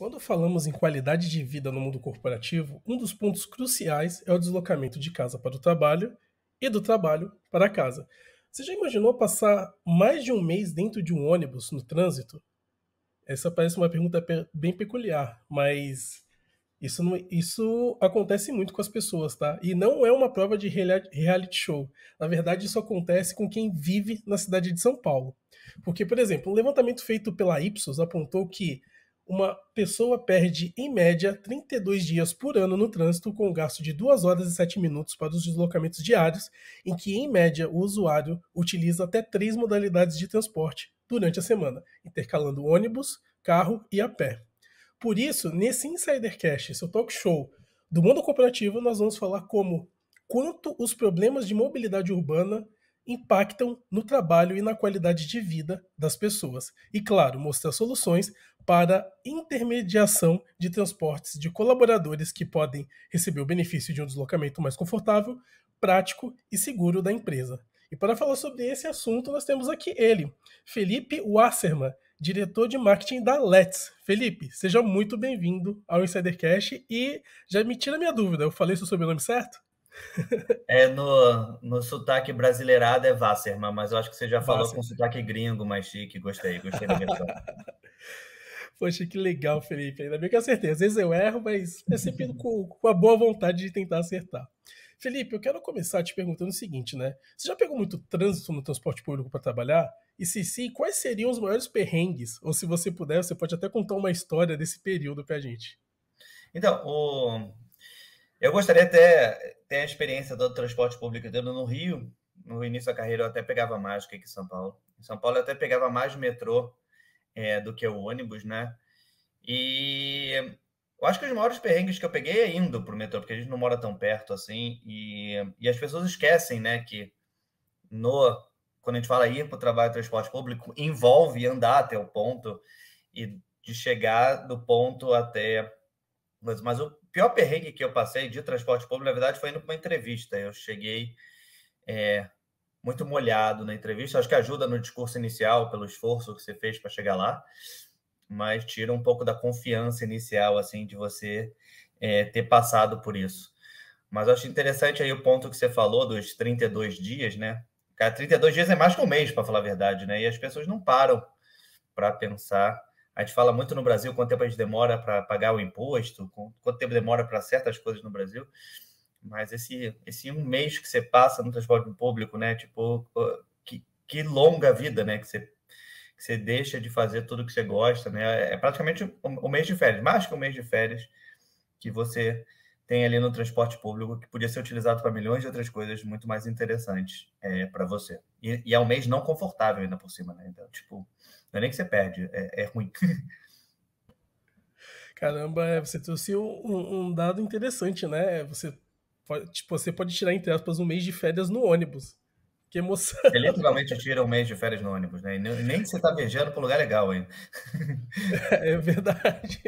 Quando falamos em qualidade de vida no mundo corporativo, um dos pontos cruciais é o deslocamento de casa para o trabalho e do trabalho para casa. Você já imaginou passar mais de um mês dentro de um ônibus no trânsito? Essa parece uma pergunta bem peculiar, mas isso, não, isso acontece muito com as pessoas, tá? E não é uma prova de reality show. Na verdade, isso acontece com quem vive na cidade de São Paulo. Porque, por exemplo, um levantamento feito pela Ipsos apontou que uma pessoa perde, em média, 32 dias por ano no trânsito, com um gasto de 2 horas e 7 minutos para os deslocamentos diários, em que, em média, o usuário utiliza até três modalidades de transporte durante a semana, intercalando ônibus, carro e a pé. Por isso, nesse Insidercast, seu talk show do mundo cooperativo, nós vamos falar como quanto os problemas de mobilidade urbana impactam no trabalho e na qualidade de vida das pessoas. E, claro, mostrar soluções para intermediação de transportes de colaboradores que podem receber o benefício de um deslocamento mais confortável, prático e seguro da empresa. E para falar sobre esse assunto, nós temos aqui ele, Felipe Wasserman, diretor de marketing da Let's. Felipe, seja muito bem-vindo ao Insidercast e já me tira minha dúvida, eu falei seu sobrenome certo? É no, no sotaque brasileirado é Wasserman, mas eu acho que você já falou Wasserman. com sotaque gringo mais chique. Gostei, gostei da versão. Poxa, que legal, Felipe. Ainda bem que eu acertei. Às vezes eu erro, mas é sempre com, com a boa vontade de tentar acertar. Felipe, eu quero começar te perguntando o seguinte, né? Você já pegou muito trânsito no transporte público para trabalhar? E se sim, quais seriam os maiores perrengues? Ou se você puder, você pode até contar uma história desse período para a gente. Então, o, eu gostaria até ter a experiência do transporte público dentro no Rio. No início da carreira eu até pegava mais do que em São Paulo. Em São Paulo eu até pegava mais metrô é, do que o ônibus, né? E eu acho que os maiores perrengues que eu peguei é indo para o metrô, porque a gente não mora tão perto assim. E, e as pessoas esquecem, né, que no, quando a gente fala ir para o trabalho de transporte público, envolve andar até o ponto e de chegar do ponto até. Mas, mas o pior perrengue que eu passei de transporte público, na verdade, foi indo para uma entrevista. Eu cheguei é, muito molhado na entrevista. Acho que ajuda no discurso inicial, pelo esforço que você fez para chegar lá, mas tira um pouco da confiança inicial, assim, de você é, ter passado por isso. Mas acho interessante aí o ponto que você falou dos 32 dias, né? Cara, 32 dias é mais que um mês, para falar a verdade, né? E as pessoas não param para pensar a gente fala muito no Brasil quanto tempo a gente demora para pagar o imposto, quanto tempo demora para certas coisas no Brasil. Mas esse, esse um mês que você passa no transporte público, né? Tipo, que, que longa vida, né? Que você, que você deixa de fazer tudo que você gosta, né? É, é praticamente o um, um mês de férias, mais que um mês de férias que você tem ali no transporte público, que podia ser utilizado para milhões de outras coisas muito mais interessantes é, para você. E, e, é um mês não confortável ainda por cima, né? Então, tipo, não é nem que você perde, é, é ruim. Caramba, é, você trouxe um, um, dado interessante, né? Você pode, tipo, você pode tirar, entre aspas, um mês de férias no ônibus. Que emoção. Você literalmente tira um mês de férias no ônibus, né? E nem que você tá viajando para lugar legal ainda. É verdade.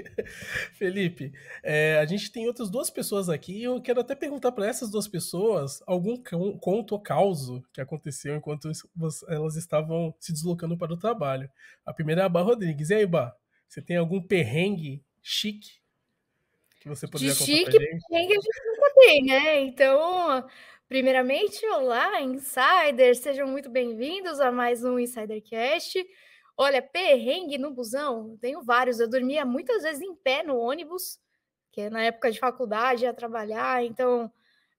Felipe, é, a gente tem outras duas pessoas aqui e eu quero até perguntar para essas duas pessoas algum conto ou causo que aconteceu enquanto elas estavam se deslocando para o trabalho. A primeira é a Bar Rodrigues. E aí, Bar? Você tem algum perrengue chique que você poderia contar chique, pra gente? perrengue a gente nunca tem, né? Então, Primeiramente, olá, insiders, sejam muito bem-vindos a mais um Insidercast. Olha, perrengue no busão, tenho vários. Eu dormia muitas vezes em pé no ônibus, que é na época de faculdade ia trabalhar, então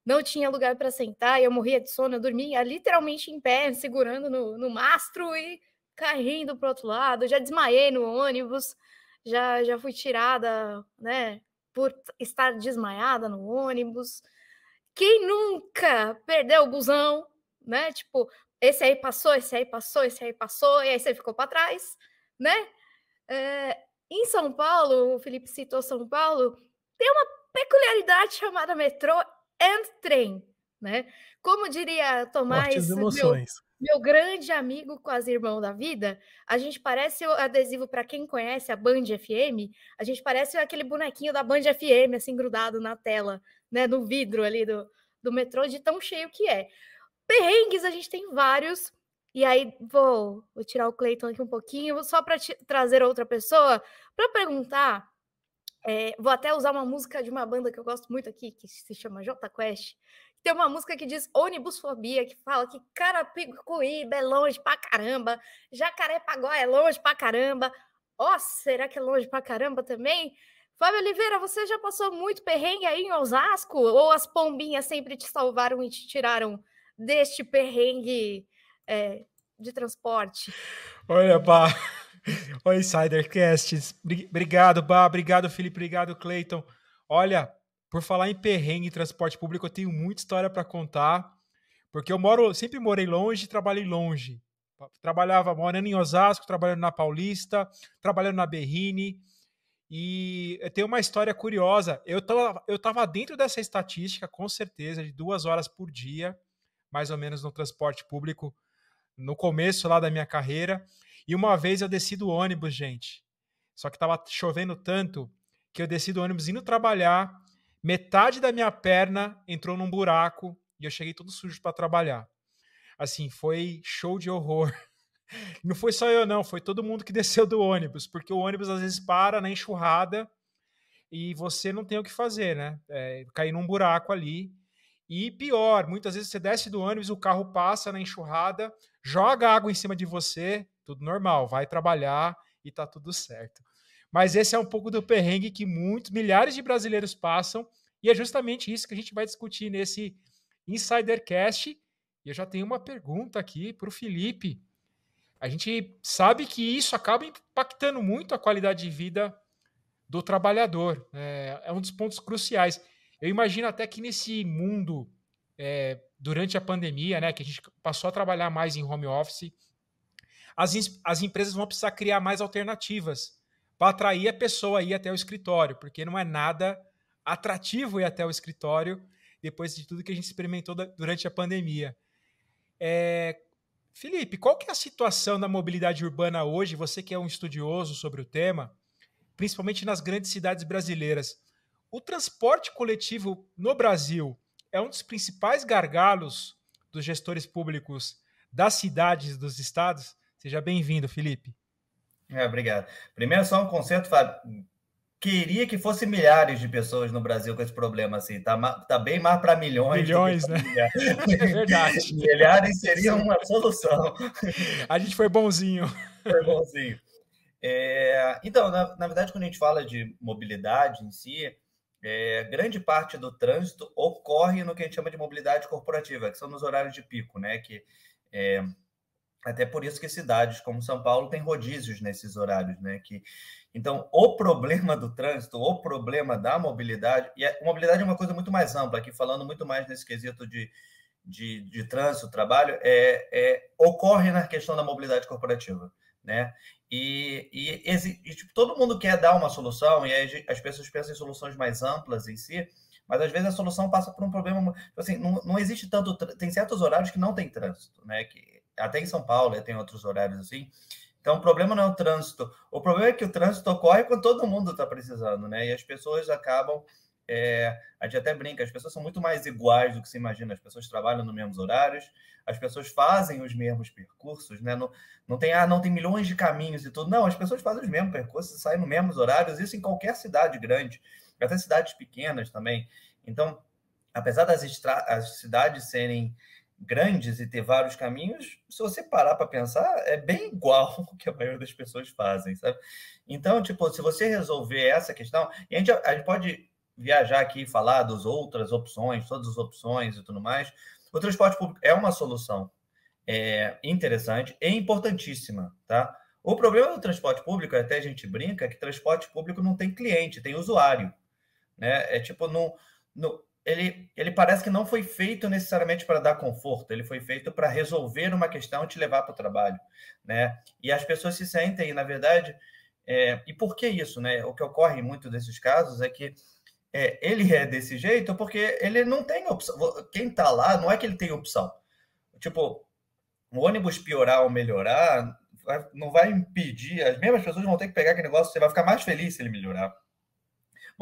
não tinha lugar para sentar, eu morria de sono, eu dormia literalmente em pé, segurando no, no mastro e caindo para outro lado. Já desmaiei no ônibus, já, já fui tirada, né, por estar desmaiada no ônibus. Quem nunca perdeu o busão, né? Tipo, esse aí passou, esse aí passou, esse aí passou, e aí você ficou para trás, né? É, em São Paulo, o Felipe citou São Paulo, tem uma peculiaridade chamada metrô and trem, né? Como diria Tomás, meu, meu, grande amigo, quase irmão da vida, a gente parece o adesivo para quem conhece a Band FM, a gente parece aquele bonequinho da Band FM assim grudado na tela, né, no vidro ali do, do metrô, de tão cheio que é. Perrengues a gente tem vários. E aí vou, vou tirar o Cleiton aqui um pouquinho, só para trazer outra pessoa, para perguntar. É, vou até usar uma música de uma banda que eu gosto muito aqui, que se chama J Quest. Tem uma música que diz ônibusfobia, que fala que Carapicuíba é longe pra caramba, Jacarepaguá é longe pra caramba. Ó, oh, será que é longe pra caramba também? Fábio Oliveira, você já passou muito perrengue aí em Osasco? Ou as pombinhas sempre te salvaram e te tiraram deste perrengue é, de transporte? Olha, pá. Oi, Insidercasts. Obrigado, Bá. Obrigado, Felipe. Obrigado, Cleiton. Olha, por falar em perrengue e transporte público, eu tenho muita história para contar. Porque eu moro, sempre morei longe e trabalhei longe. Trabalhava morando em Osasco, trabalhando na Paulista, trabalhando na Berrini e tem uma história curiosa. Eu estava eu tava dentro dessa estatística, com certeza, de duas horas por dia, mais ou menos no transporte público, no começo lá da minha carreira. E uma vez eu desci do ônibus, gente. Só que estava chovendo tanto que eu desci do ônibus indo trabalhar. Metade da minha perna entrou num buraco e eu cheguei todo sujo para trabalhar. Assim, foi show de horror. Não foi só eu, não, foi todo mundo que desceu do ônibus, porque o ônibus às vezes para na enxurrada e você não tem o que fazer, né? É, cair num buraco ali. E pior, muitas vezes você desce do ônibus, o carro passa na enxurrada, joga água em cima de você, tudo normal, vai trabalhar e tá tudo certo. Mas esse é um pouco do perrengue que muitos, milhares de brasileiros passam, e é justamente isso que a gente vai discutir nesse Insidercast. E eu já tenho uma pergunta aqui para o Felipe a gente sabe que isso acaba impactando muito a qualidade de vida do trabalhador. É, é um dos pontos cruciais. Eu imagino até que nesse mundo, é, durante a pandemia, né, que a gente passou a trabalhar mais em home office, as, as empresas vão precisar criar mais alternativas para atrair a pessoa aí até o escritório, porque não é nada atrativo ir até o escritório depois de tudo que a gente experimentou da, durante a pandemia. É, Felipe, qual que é a situação da mobilidade urbana hoje? Você que é um estudioso sobre o tema, principalmente nas grandes cidades brasileiras. O transporte coletivo no Brasil é um dos principais gargalos dos gestores públicos das cidades, dos estados? Seja bem-vindo, Felipe. É, obrigado. Primeiro, só um conceito, Fábio, queria que fosse milhares de pessoas no Brasil com esse problema, assim, tá, tá bem mais para milhões. Milhões, né? Milhares. É verdade. milhares seria uma solução. A gente foi bonzinho. Foi bonzinho. É, então, na, na, verdade, quando a gente fala de mobilidade em si, é, grande parte do trânsito ocorre no que a gente chama de mobilidade corporativa, que são nos horários de pico, né? Que é, até por isso que cidades como São Paulo têm rodízios nesses horários, né? Que então, o problema do trânsito, o problema da mobilidade, e é, a mobilidade é uma coisa muito mais ampla, aqui falando muito mais nesse quesito de, de, de trânsito, trabalho, é, é, ocorre na questão da mobilidade corporativa. Né? E, e, e tipo, todo mundo quer dar uma solução, e aí as pessoas pensam em soluções mais amplas em si, mas às vezes a solução passa por um problema. Tipo assim, não, não existe tanto. Tem certos horários que não tem trânsito, né? Que, até em São Paulo tem outros horários assim então, o problema não é o trânsito. O problema é que o trânsito ocorre quando todo mundo está precisando, né? E as pessoas acabam. É, a gente até brinca, as pessoas são muito mais iguais do que se imagina. As pessoas trabalham nos mesmos horários, as pessoas fazem os mesmos percursos, né? Não, não tem, ah, não tem milhões de caminhos e tudo. Não, as pessoas fazem os mesmos percursos, saem nos mesmos horários, isso em qualquer cidade grande, até cidades pequenas também. Então, apesar das as cidades serem grandes e ter vários caminhos, se você parar para pensar, é bem igual o que a maioria das pessoas fazem, sabe? Então, tipo, se você resolver essa questão, e a gente, a gente pode viajar aqui e falar das outras opções, todas as opções e tudo mais, o transporte público é uma solução é, interessante e importantíssima, tá? O problema do transporte público, até a gente brinca, é que transporte público não tem cliente, tem usuário, né? É tipo, não... não ele, ele parece que não foi feito necessariamente para dar conforto, ele foi feito para resolver uma questão e te levar para o trabalho, né? E as pessoas se sentem, na verdade, é, e por que isso, né? O que ocorre em muitos desses casos é que é, ele é desse jeito porque ele não tem opção. Quem está lá não é que ele tem opção. Tipo, o ônibus piorar ou melhorar não vai impedir, as mesmas pessoas vão ter que pegar aquele negócio, você vai ficar mais feliz se ele melhorar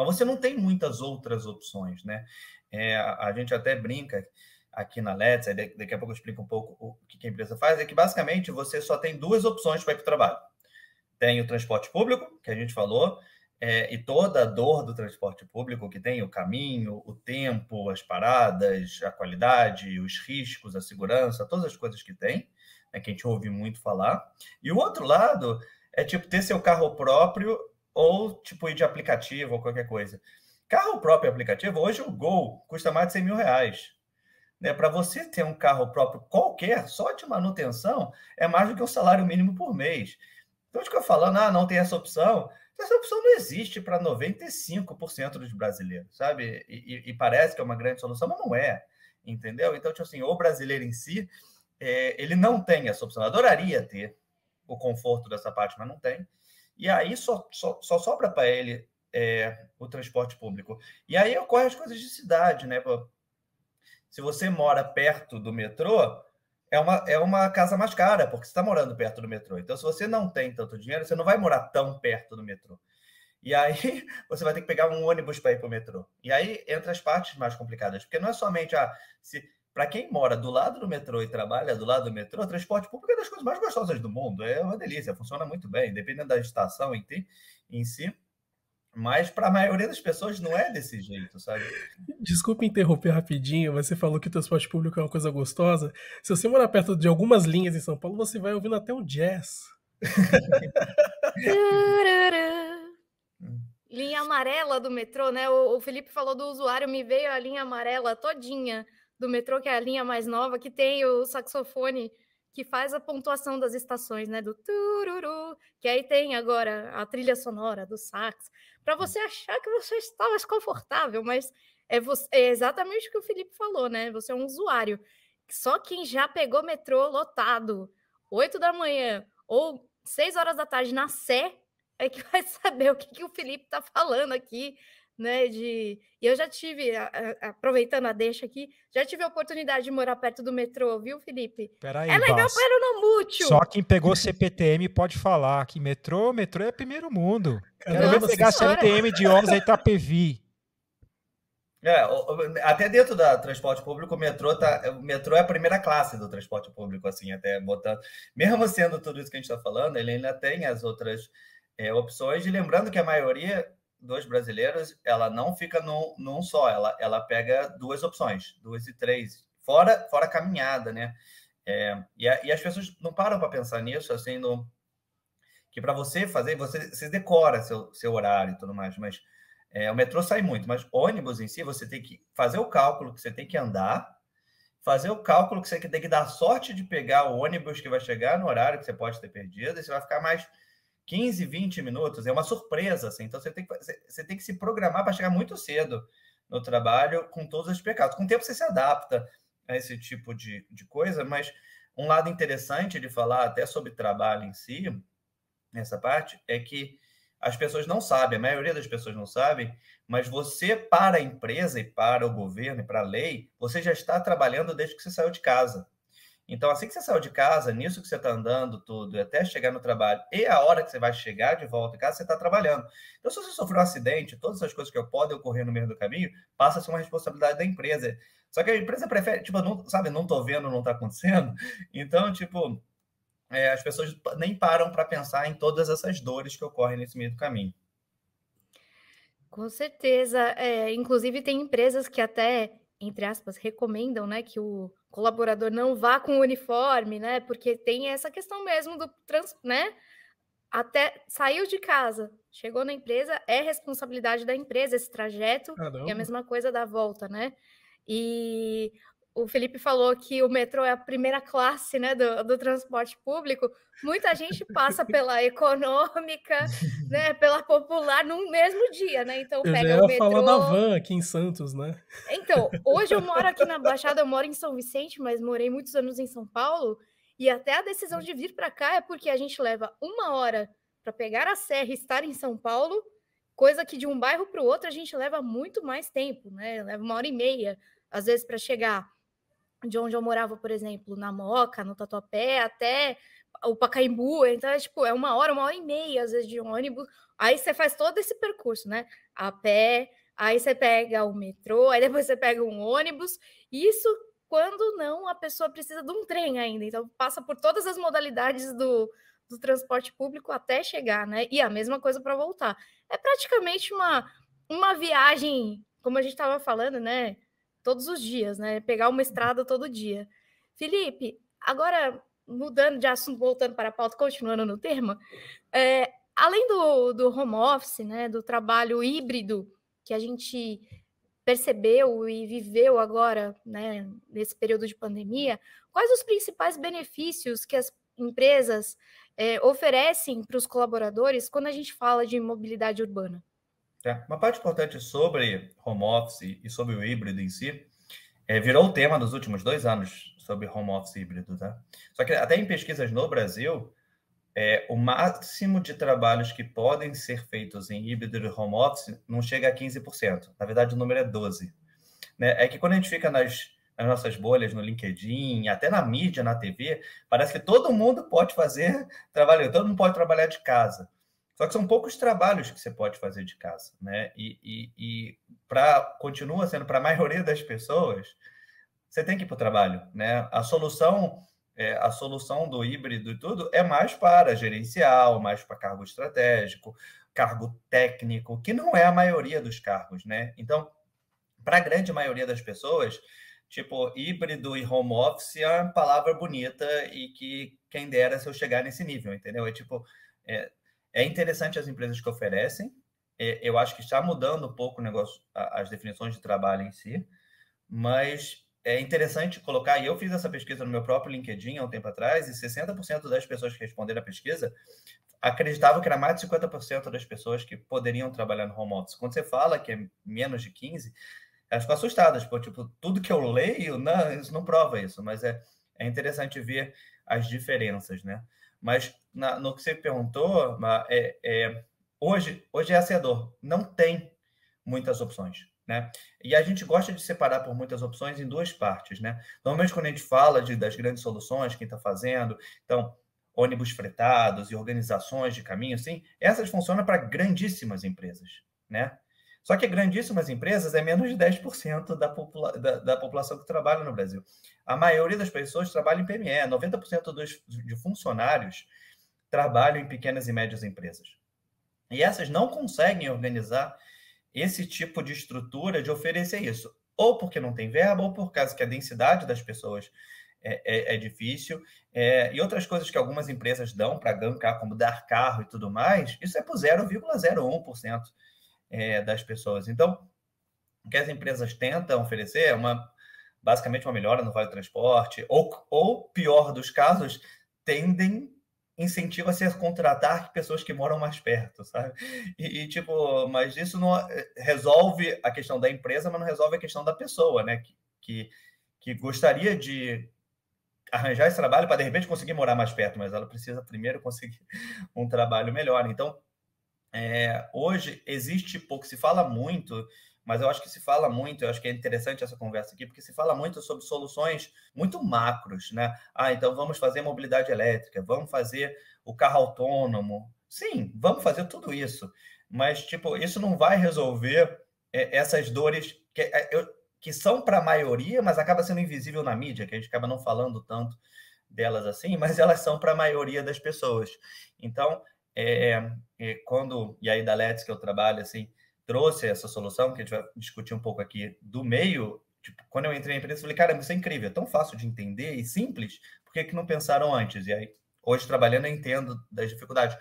mas você não tem muitas outras opções, né? É, a, a, gente até brinca aqui na Let's, daqui a pouco eu explico um pouco o que a empresa faz, é que basicamente você só tem duas opções para ir para o trabalho. Tem o transporte público, que a gente falou, é, e toda a dor do transporte público que tem o caminho, o tempo, as paradas, a qualidade, os riscos, a segurança, todas as coisas que tem, né, que a gente ouve muito falar. E o outro lado é tipo ter seu carro próprio ou tipo de aplicativo ou qualquer coisa. Carro próprio aplicativo, hoje o Gol custa mais de 100 mil reais. Né? Para você ter um carro próprio qualquer, só de manutenção, é mais do que um salário mínimo por mês. Então, fica falando, ah, não tem essa opção. Essa opção não existe para 95% dos brasileiros, sabe? E, e, parece que é uma grande solução, mas não é, entendeu? Então, tipo assim, o brasileiro em si, é, ele não tem essa opção. Eu adoraria ter o conforto dessa parte, mas não tem e aí só, só, só sobra para ele é, o transporte público. E aí ocorrem as coisas de cidade, né? Se você mora perto do metrô, é uma, é uma casa mais cara, porque você está morando perto do metrô. Então, se você não tem tanto dinheiro, você não vai morar tão perto do metrô. E aí você vai ter que pegar um ônibus para ir para o metrô. E aí entra as partes mais complicadas, porque não é somente ah, para quem mora do lado do metrô e trabalha do lado do metrô, transporte público é das coisas mais gostosas do mundo. É uma delícia, funciona muito bem, dependendo da estação em, em si. Mas para a maioria das pessoas não é desse jeito, sabe? Desculpa interromper rapidinho, mas você falou que o transporte público é uma coisa gostosa. Se você morar perto de algumas linhas em São Paulo, você vai ouvindo até um jazz. linha amarela do metrô, né? O, Felipe falou do usuário, me veio a linha amarela todinha do metrô, que é a linha mais nova, que tem o saxofone que faz a pontuação das estações, né? Do tururu, que aí tem agora a trilha sonora do sax, para hum. você achar que você está mais confortável, mas é, você, é, exatamente o que o Felipe falou, né? Você é um usuário. Só quem já pegou metrô lotado, 8 da manhã ou 6 horas da tarde na Sé, é que vai saber o que, que o Felipe está falando aqui né? De e eu já tive, a, a, aproveitando a deixa aqui, já tive a oportunidade de morar perto do metrô, viu, Felipe? É Peraí, é legal, mas não mútil. Só quem pegou CPTM pode falar que metrô, metrô é primeiro mundo. Quero ver pegar CPTM de ônibus a Itapevi. É, até dentro do transporte público, o metrô, tá, o metrô é a primeira classe do transporte público, assim, até botando. Mesmo sendo tudo isso que a gente está falando, ele ainda tem as outras é, opções, e lembrando que a maioria dois brasileiros, ela não fica num, num só, ela, ela pega duas opções, duas e três, fora, fora caminhada, né? É, e, a, e, as pessoas não param para pensar nisso, assim, no, que para você fazer, você, você decora seu, seu horário e tudo mais, mas é, o metrô sai muito, mas ônibus em si, você tem que fazer o cálculo que você tem que andar, fazer o cálculo que você tem que dar sorte de pegar o ônibus que vai chegar no horário que você pode ter perdido, e você vai ficar mais 15, 20 minutos, é uma surpresa, assim. Então você tem que, você tem que se programar para chegar muito cedo no trabalho com todos os pecados. Com o tempo você se adapta a esse tipo de, de coisa, mas um lado interessante de falar até sobre trabalho em si, nessa parte, é que as pessoas não sabem, a maioria das pessoas não sabem, mas você, para a empresa e para o governo e para a lei, você já está trabalhando desde que você saiu de casa. Então, assim que você saiu de casa, nisso que você está andando tudo, até chegar no trabalho, e a hora que você vai chegar de volta em casa, você está trabalhando. Então, se você sofreu um acidente, todas essas coisas que podem ocorrer no meio do caminho, passa a ser uma responsabilidade da empresa. Só que a empresa prefere, tipo, não, sabe, não tô vendo, não está acontecendo. Então, tipo, é, as pessoas nem param para pensar em todas essas dores que ocorrem nesse meio do caminho. Com certeza. É, inclusive, tem empresas que até, entre aspas, recomendam, né, que o colaborador não vá com uniforme, né? Porque tem essa questão mesmo do trans, né? Até saiu de casa, chegou na empresa, é responsabilidade da empresa esse trajeto é Caramba. e a mesma coisa da volta, né? E o Felipe falou que o metrô é a primeira classe né, do, do transporte público. Muita gente passa pela econômica, né, pela popular no mesmo dia, né? Então pega eu o metrô. falar da van aqui em Santos, né? Então, hoje eu moro aqui na Baixada, eu moro em São Vicente, mas morei muitos anos em São Paulo. E até a decisão de vir para cá é porque a gente leva uma hora para pegar a serra e estar em São Paulo, coisa que de um bairro para o outro a gente leva muito mais tempo, né? Leva uma hora e meia, às vezes, para chegar de onde eu morava, por exemplo, na Moca, no Tatuapé, até o Pacaembu, então é tipo, é uma hora, uma hora e meia, às vezes, de ônibus. Aí você faz todo esse percurso, né? A pé, aí você pega o metrô, aí depois você pega um ônibus. Isso quando não a pessoa precisa de um trem ainda. Então passa por todas as modalidades do, do transporte público até chegar, né? E a mesma coisa para voltar. É praticamente uma, uma viagem, como a gente estava falando, né? todos os dias, né? Pegar uma uhum. estrada todo dia. Felipe, agora mudando de assunto, voltando para a pauta, continuando no tema, é, além do, do home office, né, do trabalho híbrido que a gente percebeu e viveu agora, né, nesse período de pandemia, quais os principais benefícios que as empresas é, oferecem para os colaboradores quando a gente fala de mobilidade urbana? Tá? Uma parte importante sobre home office e sobre o híbrido em si é, virou o tema dos últimos dois anos sobre home office híbrido. Tá? Só que até em pesquisas no Brasil, é, o máximo de trabalhos que podem ser feitos em híbrido e home office não chega a 15%. Na verdade, o número é 12%. Né? É que quando a gente fica nas, nas, nossas bolhas, no LinkedIn, até na mídia, na TV, parece que todo mundo pode fazer trabalho, todo mundo pode trabalhar de casa. Só que são poucos trabalhos que você pode fazer de casa, né? E, e, e continua sendo para a maioria das pessoas, você tem que ir para o trabalho, né? A solução é, a solução do híbrido e tudo é mais para gerencial, mais para cargo estratégico, cargo técnico, que não é a maioria dos cargos, né? Então, para a grande maioria das pessoas, tipo, híbrido e home office é uma palavra bonita e que quem dera se eu chegar nesse nível, entendeu? É tipo, é, é interessante as empresas que oferecem. É, eu acho que está mudando um pouco o negócio, as definições de trabalho em si, mas é interessante colocar, e eu fiz essa pesquisa no meu próprio LinkedIn há um tempo atrás, e 60% das pessoas que responderam a pesquisa acreditavam que era mais de 50% das pessoas que poderiam trabalhar no home office. Quando você fala que é menos de 15%, elas ficam assustadas, pô, tipo, tudo que eu leio, não, isso não prova isso, mas é, é interessante ver as diferenças, né? Mas na, no que você perguntou, é, é, hoje, hoje é assador, não tem muitas opções. Né? E a gente gosta de separar por muitas opções em duas partes. Né? Normalmente, quando a gente fala de, das grandes soluções, quem está fazendo, então, ônibus fretados e organizações de caminho, assim, essas funcionam para grandíssimas empresas. Né? Só que grandíssimas empresas é menos de 10% da, popula da, da, população que trabalha no Brasil. A maioria das pessoas trabalha em PME, 90% dos de funcionários trabalham em pequenas e médias empresas. E essas não conseguem organizar esse tipo de estrutura de oferecer isso, ou porque não tem verba, ou por causa que a densidade das pessoas é, é, é difícil, é, e outras coisas que algumas empresas dão para gankar, como dar carro e tudo mais, isso é por 0,01% é, das pessoas. Então, o que as empresas tentam oferecer é uma, basicamente uma melhora no vale do transporte, ou, ou pior dos casos, tendem incentiva-se a contratar pessoas que moram mais perto, sabe? E, e, tipo, mas isso não eh, resolve a questão da empresa, mas não resolve a questão da pessoa, né? Que, que, que gostaria de arranjar esse trabalho para de repente conseguir morar mais perto, mas ela precisa primeiro conseguir um trabalho melhor. Então, é, hoje existe pouco, se fala muito mas eu acho que se fala muito, eu acho que é interessante essa conversa aqui, porque se fala muito sobre soluções muito macros, né? Ah, então vamos fazer mobilidade elétrica, vamos fazer o carro autônomo. Sim, vamos fazer tudo isso, mas tipo, isso não vai resolver é, essas dores que, é, que são para a maioria, mas acaba sendo invisível na mídia, que a gente acaba não falando tanto delas assim, mas elas são para a maioria das pessoas. Então, é, é, quando e aí da Let's que eu trabalho assim, trouxe essa solução, que a gente vai discutir um pouco aqui, do meio, tipo, quando eu entrei na empresa, eu falei, cara, isso é incrível, é tão fácil de entender e simples, por que, que não pensaram antes? E aí, hoje trabalhando, eu entendo das dificuldades.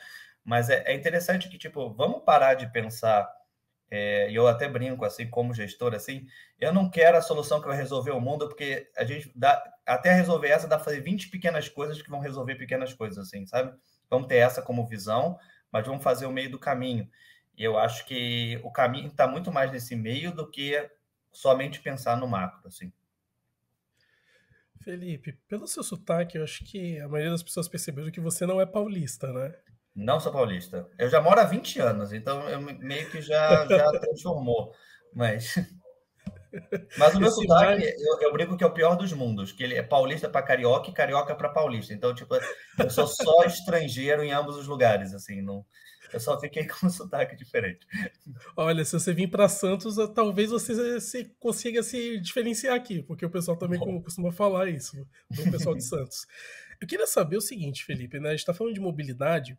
Mas é, é interessante que, tipo, vamos parar de pensar, é, e é, eu até brinco, assim, como gestor, assim, eu não quero a solução que vai resolver o mundo, porque a gente dá, até resolver essa, dá fazer 20 pequenas coisas que vão resolver pequenas coisas, assim, sabe? Vamos ter essa como visão, mas vamos fazer o meio do caminho. E eu acho que o caminho está muito mais nesse meio do que somente pensar no macro, assim. Felipe, pelo seu sotaque, eu acho que a maioria das pessoas perceberam que você não é paulista, né? Não sou paulista. Eu já moro há 20 anos, então eu meio que já, já transformou. Mas, mas o meu Esse sotaque, mais... eu, eu brinco que é o pior dos mundos, que ele é paulista para carioca e carioca para paulista. Então, tipo, eu sou só estrangeiro em ambos os lugares, assim, não... Eu só fiquei com um sotaque diferente. Olha, se você vir para Santos, talvez você se, consiga se diferenciar aqui, porque o pessoal também costuma falar isso, do pessoal de Santos. Eu queria saber o seguinte, Felipe, né? A gente está falando de mobilidade,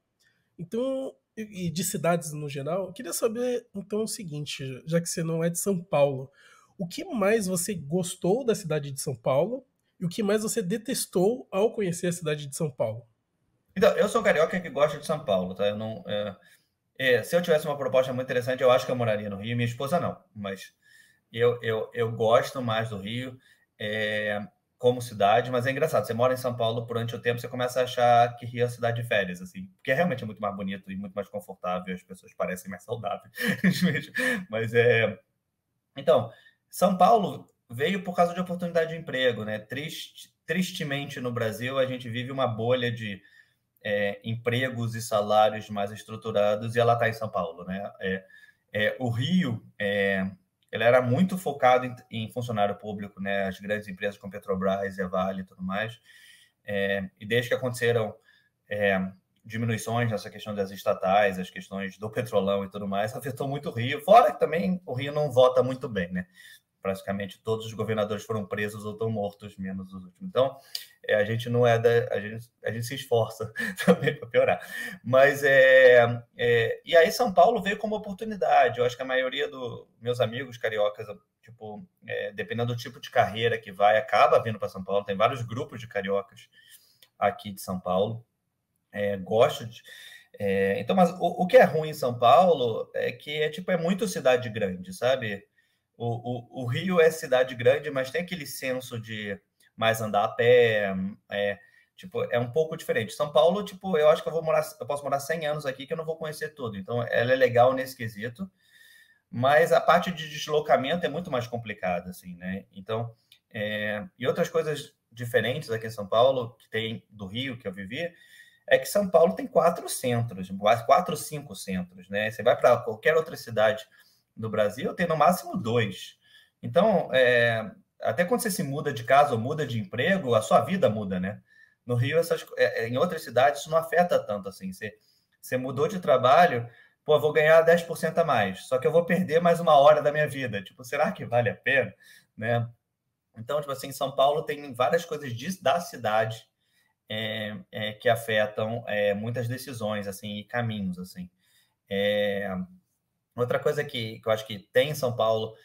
então, e de cidades no geral. Eu queria saber, então, o seguinte, já que você não é de São Paulo, o que mais você gostou da cidade de São Paulo e o que mais você detestou ao conhecer a cidade de São Paulo? Então, eu sou carioca que gosta de São Paulo, tá? Eu não, é, é, se eu tivesse uma proposta muito interessante, eu acho que eu moraria no Rio. Minha esposa não, mas eu, eu, eu gosto mais do Rio é, como cidade. Mas é engraçado, você mora em São Paulo durante o tempo, você começa a achar que Rio é a cidade de férias, assim, porque é realmente muito mais bonito e muito mais confortável, as pessoas parecem mais saudáveis. mas é. Então, São Paulo veio por causa de oportunidade de emprego, né? tristemente no Brasil, a gente vive uma bolha de é, empregos e salários mais estruturados, e ela está em São Paulo. Né? É, é, o Rio é, ele era muito focado em, em, funcionário público, né? as grandes empresas como Petrobras, Vale e tudo mais. É, e desde que aconteceram é, diminuições nessa questão das estatais, as questões do petrolão e tudo mais, afetou muito o Rio. Fora que também o Rio não vota muito bem, né? praticamente todos os governadores foram presos ou estão mortos, menos os últimos. Então, é, a gente não é da. A gente, a gente se esforça também para piorar. Mas é, é, E aí, São Paulo veio como oportunidade. Eu acho que a maioria dos meus amigos cariocas, tipo, é, dependendo do tipo de carreira que vai, acaba vindo para São Paulo. Tem vários grupos de cariocas aqui de São Paulo. É, gosto de. É, então, mas o, o que é ruim em São Paulo é que é tipo é muito cidade grande, sabe? O, o, o, Rio é cidade grande, mas tem aquele senso de mais andar a pé, é, tipo, é um pouco diferente. São Paulo, tipo, eu acho que eu vou morar, eu posso morar 100 anos aqui que eu não vou conhecer tudo. Então, ela é legal nesse quesito, mas a parte de deslocamento é muito mais complicada, assim, né? Então, é, e outras coisas diferentes aqui em São Paulo, que tem do Rio, que eu vivi, é que São Paulo tem quatro centros, quatro, cinco centros, né? Você vai para qualquer outra cidade no Brasil, tem no máximo dois. Então, é, até quando você se muda de casa ou muda de emprego, a sua vida muda, né? No Rio, essas, é, é em outras cidades, isso não afeta tanto assim. Você, você mudou de trabalho, pô, vou ganhar 10% a mais, só que eu vou perder mais uma hora da minha vida. Tipo, será que vale a pena? Né? Então, tipo assim, em São Paulo tem várias coisas de, da cidade é, é, que afetam é, muitas decisões, assim, e caminhos, assim. É, Outra coisa que, que eu acho que tem em São Paulo,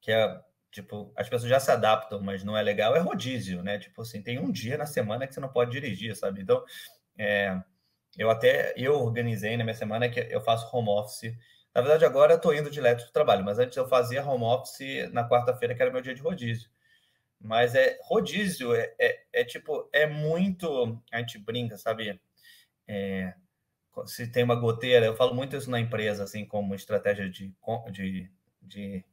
que é tipo, as pessoas já se adaptam, mas não é legal, é rodízio, né? Tipo assim, tem um dia na semana que você não pode dirigir, sabe? Então, é, eu até eu organizei na minha semana que eu faço home office. Na verdade, agora eu tô indo direto pro trabalho, mas antes eu fazia home office na quarta-feira, que era meu dia de rodízio. Mas é rodízio, é, é, é tipo, é muito. A gente brinca, sabe? É, se tem uma goteira, eu falo muito isso na empresa, assim, como estratégia de, de, de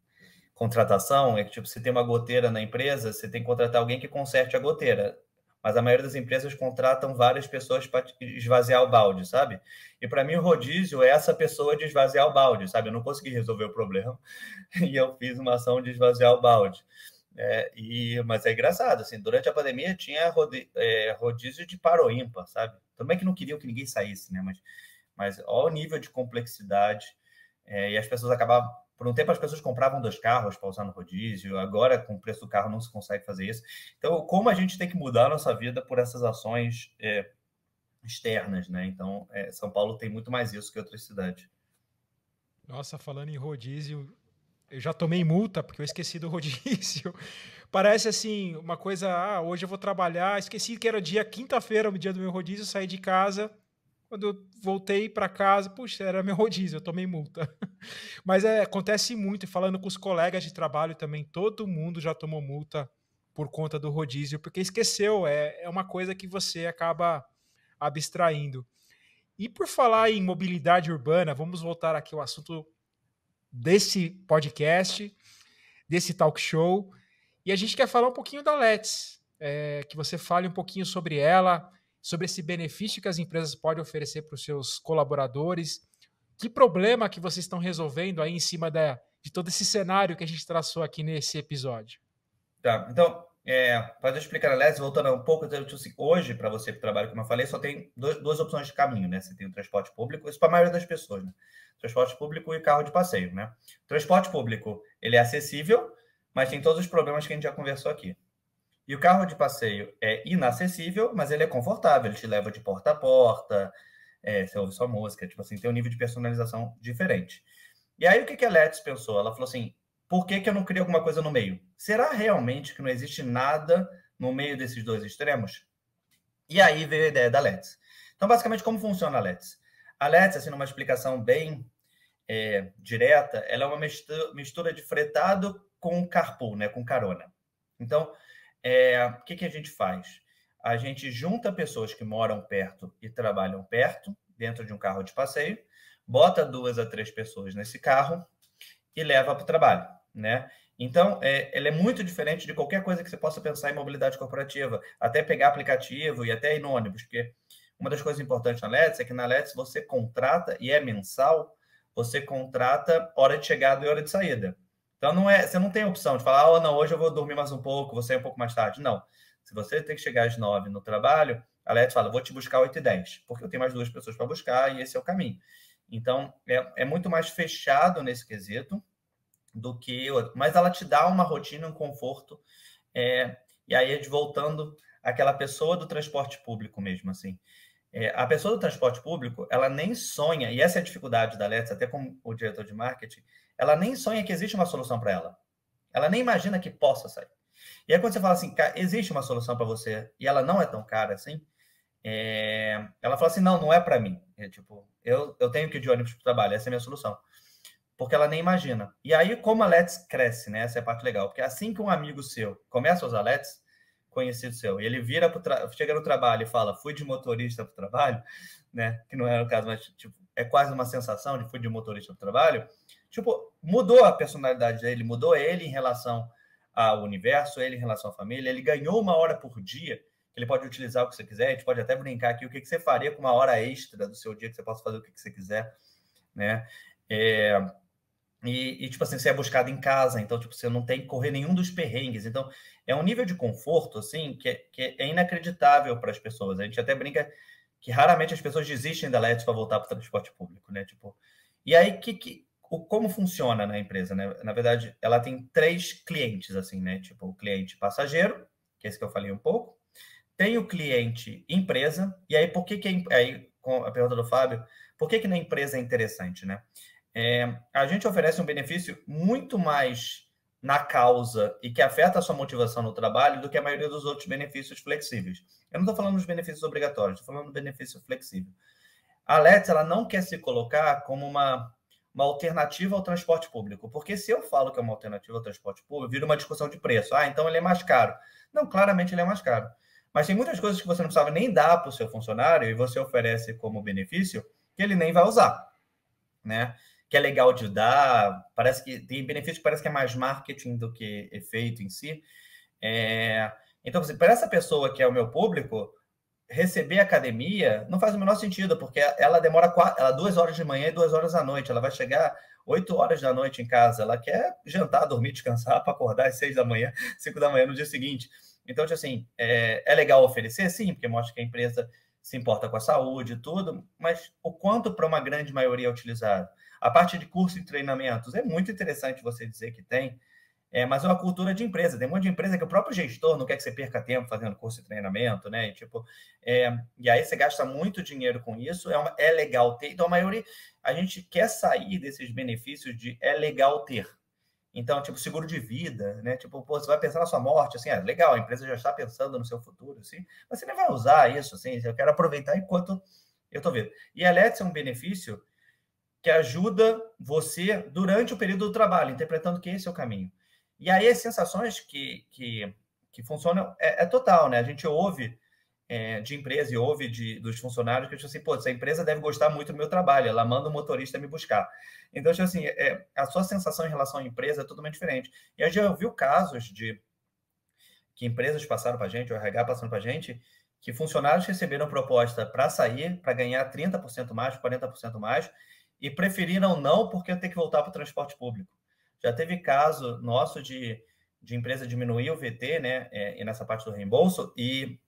contratação, é que, tipo, se tem uma goteira na empresa, você tem que contratar alguém que conserte a goteira. Mas a maioria das empresas contratam várias pessoas para esvaziar o balde, sabe? E para mim, o rodízio é essa pessoa de esvaziar o balde, sabe? Eu não consegui resolver o problema e eu fiz uma ação de esvaziar o balde. É, e, mas é engraçado, assim, durante a pandemia tinha rode, é, rodízio de paroímpa, sabe? Também que não queriam que ninguém saísse, né? Mas, mas olha o nível de complexidade. É, e as pessoas acabavam. Por um tempo as pessoas compravam dois carros para usar no rodízio, agora com o preço do carro não se consegue fazer isso. Então, como a gente tem que mudar a nossa vida por essas ações é, externas, né? Então, é, São Paulo tem muito mais isso que outras cidades. Nossa, falando em rodízio, eu já tomei multa porque eu esqueci do rodízio. Parece assim, uma coisa, ah, hoje eu vou trabalhar, esqueci que era dia quinta-feira, o dia do meu rodízio, saí de casa. Quando eu voltei para casa, puxa, era meu rodízio, eu tomei multa. Mas é, acontece muito, falando com os colegas de trabalho também, todo mundo já tomou multa por conta do rodízio, porque esqueceu, é, é uma coisa que você acaba abstraindo. E por falar em mobilidade urbana, vamos voltar aqui ao assunto desse podcast, desse talk show. E a gente quer falar um pouquinho da Let's, é, que você fale um pouquinho sobre ela, sobre esse benefício que as empresas podem oferecer para os seus colaboradores, que problema que vocês estão resolvendo aí em cima da, de todo esse cenário que a gente traçou aqui nesse episódio. Tá, então, é, para explicar a Let's, voltando um pouco, hoje, para você que trabalha, como eu falei, só tem dois, duas opções de caminho, né? Você tem o transporte público, isso para a maioria das pessoas, né? transporte público e carro de passeio, né? Transporte público, ele é acessível, mas tem todos os problemas que a gente já conversou aqui. E o carro de passeio é inacessível, mas ele é confortável, ele te leva de porta a porta, é, você ouve sua música, tipo assim, tem um nível de personalização diferente. E aí o que, que a Let's pensou? Ela falou assim, por que, que eu não crio alguma coisa no meio? Será realmente que não existe nada no meio desses dois extremos? E aí veio a ideia da Let's. Então, basicamente, como funciona a Let's? A assim, numa explicação bem é, direta, ela é uma mistura de fretado com carpool, né, com carona. Então, é, o que, que a gente faz? A gente junta pessoas que moram perto e trabalham perto, dentro de um carro de passeio, bota duas a três pessoas nesse carro e leva para o trabalho, né? Então, é, ela é muito diferente de qualquer coisa que você possa pensar em mobilidade corporativa, até pegar aplicativo e até ir no ônibus, porque uma das coisas importantes na Let's é que na Let's você contrata, e é mensal, você contrata hora de chegada e hora de saída. Então não é, você não tem opção de falar, oh, não, hoje eu vou dormir mais um pouco, vou sair um pouco mais tarde. Não. Se você tem que chegar às nove no trabalho, a Let's fala, vou te buscar oito e dez. porque eu tenho mais duas pessoas para buscar e esse é o caminho. Então, é, é muito mais fechado nesse quesito do que. outro. Mas ela te dá uma rotina, um conforto. É, e aí, é voltando àquela pessoa do transporte público mesmo, assim. É, a pessoa do transporte público, ela nem sonha, e essa é a dificuldade da Let's, até como o diretor de marketing, ela nem sonha que existe uma solução para ela. Ela nem imagina que possa sair. E aí, quando você fala assim, existe uma solução para você, e ela não é tão cara assim, é... ela fala assim: não, não é para mim. É, tipo, eu, eu tenho que ir de ônibus para o trabalho, essa é a minha solução. Porque ela nem imagina. E aí, como a Let's cresce, né? Essa é a parte legal. Porque assim que um amigo seu começa a usar Let's, conhecido seu. e Ele vira pro chega no trabalho e fala, fui de motorista para o trabalho, né? Que não era o caso, mas tipo, é quase uma sensação de fui de motorista para o trabalho. Tipo, mudou a personalidade dele, mudou ele em relação ao universo, ele em relação à família. Ele ganhou uma hora por dia, ele pode utilizar o que você quiser. A gente pode até brincar aqui o que, você faria com uma hora extra do seu dia, que você possa fazer o que, que você quiser, né? É, e, e, tipo assim, você é buscado em casa, então, tipo, você não tem que correr nenhum dos perrengues. Então, é um nível de conforto assim que é, que é inacreditável para as pessoas. A gente até brinca que raramente as pessoas desistem da Let's para voltar para o transporte público, né? Tipo, e aí que, que o como funciona na empresa, né? Na verdade, ela tem três clientes assim, né? Tipo, o cliente passageiro, que é esse que eu falei um pouco, tem o cliente empresa, e aí por que que é, aí com a pergunta do Fábio, por que que na empresa é interessante, né? É, a gente oferece um benefício muito mais na causa e que afeta a sua motivação no trabalho do que a maioria dos outros benefícios flexíveis. Eu não estou falando dos benefícios obrigatórios, estou falando do benefício flexível. A Let's ela não quer se colocar como uma, uma alternativa ao transporte público, porque se eu falo que é uma alternativa ao transporte público, vira uma discussão de preço. Ah, então ele é mais caro. Não, claramente ele é mais caro. Mas tem muitas coisas que você não precisava nem dar para o seu funcionário e você oferece como benefício que ele nem vai usar, né? que é legal de dar, parece que tem benefício que parece que é mais marketing do que efeito em si. É, então, assim, para essa pessoa que é o meu público, receber academia não faz o menor sentido, porque ela demora quatro, ela duas horas de manhã e duas horas da noite. Ela vai chegar oito horas da noite em casa. Ela quer jantar, dormir, descansar para acordar às seis da manhã, cinco da manhã no dia seguinte. Então, tipo assim, é, é legal oferecer, sim, porque mostra que a empresa se importa com a saúde e tudo, mas o quanto para uma grande maioria é utilizado? a parte de curso e treinamentos, é muito interessante você dizer que tem, é, mas é uma cultura de empresa. Tem um monte de empresa que o próprio gestor não quer que você perca tempo fazendo curso e treinamento, né? E, tipo, é, e aí você gasta muito dinheiro com isso. É, uma, é legal ter. Então, a maioria, a gente quer sair desses benefícios de é legal ter. Então, tipo, seguro de vida, né? Tipo, pô, você vai pensar na sua morte, assim, é legal, a empresa já está pensando no seu futuro, assim, mas você não vai usar isso, assim, eu quero aproveitar enquanto eu estou vendo. E a é um benefício que ajuda você durante o período do trabalho, interpretando que esse é o caminho. E aí as sensações que, que, que funcionam é, é total, né? A gente ouve é, de empresa e ouve de, dos funcionários que eu assim, pô, essa empresa deve gostar muito do meu trabalho, ela manda o um motorista me buscar. Então, eu assim, é, a sua sensação em relação à empresa é totalmente diferente. E a gente já ouviu casos de que empresas passaram para a gente, o RH passando para a gente, que funcionários receberam proposta para sair, para ganhar 30% mais, 40% mais, e preferiram não porque ter que voltar para o transporte público. Já teve caso nosso de, de empresa diminuir o VT, né, é, nessa parte do reembolso, e,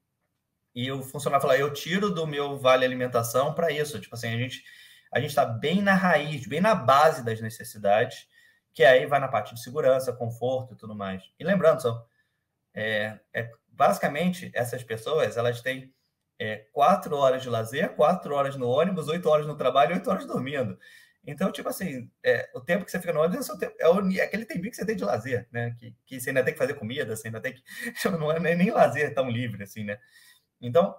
e o funcionário falar, eu tiro do meu vale alimentação para isso. Tipo assim, a gente a gente está bem na raiz, bem na base das necessidades, que aí vai na parte de segurança, conforto e tudo mais. E lembrando, só é, é, basicamente, essas pessoas, elas têm é, quatro horas de lazer, quatro horas no ônibus, oito horas no trabalho, oito horas dormindo. Então, tipo assim, é, o tempo que você fica no ônibus é, tempo, é, o, é aquele tempinho que você tem de lazer, né? Que, que você ainda tem que fazer comida, você ainda tem que. Não é nem, nem lazer tão livre assim, né? Então,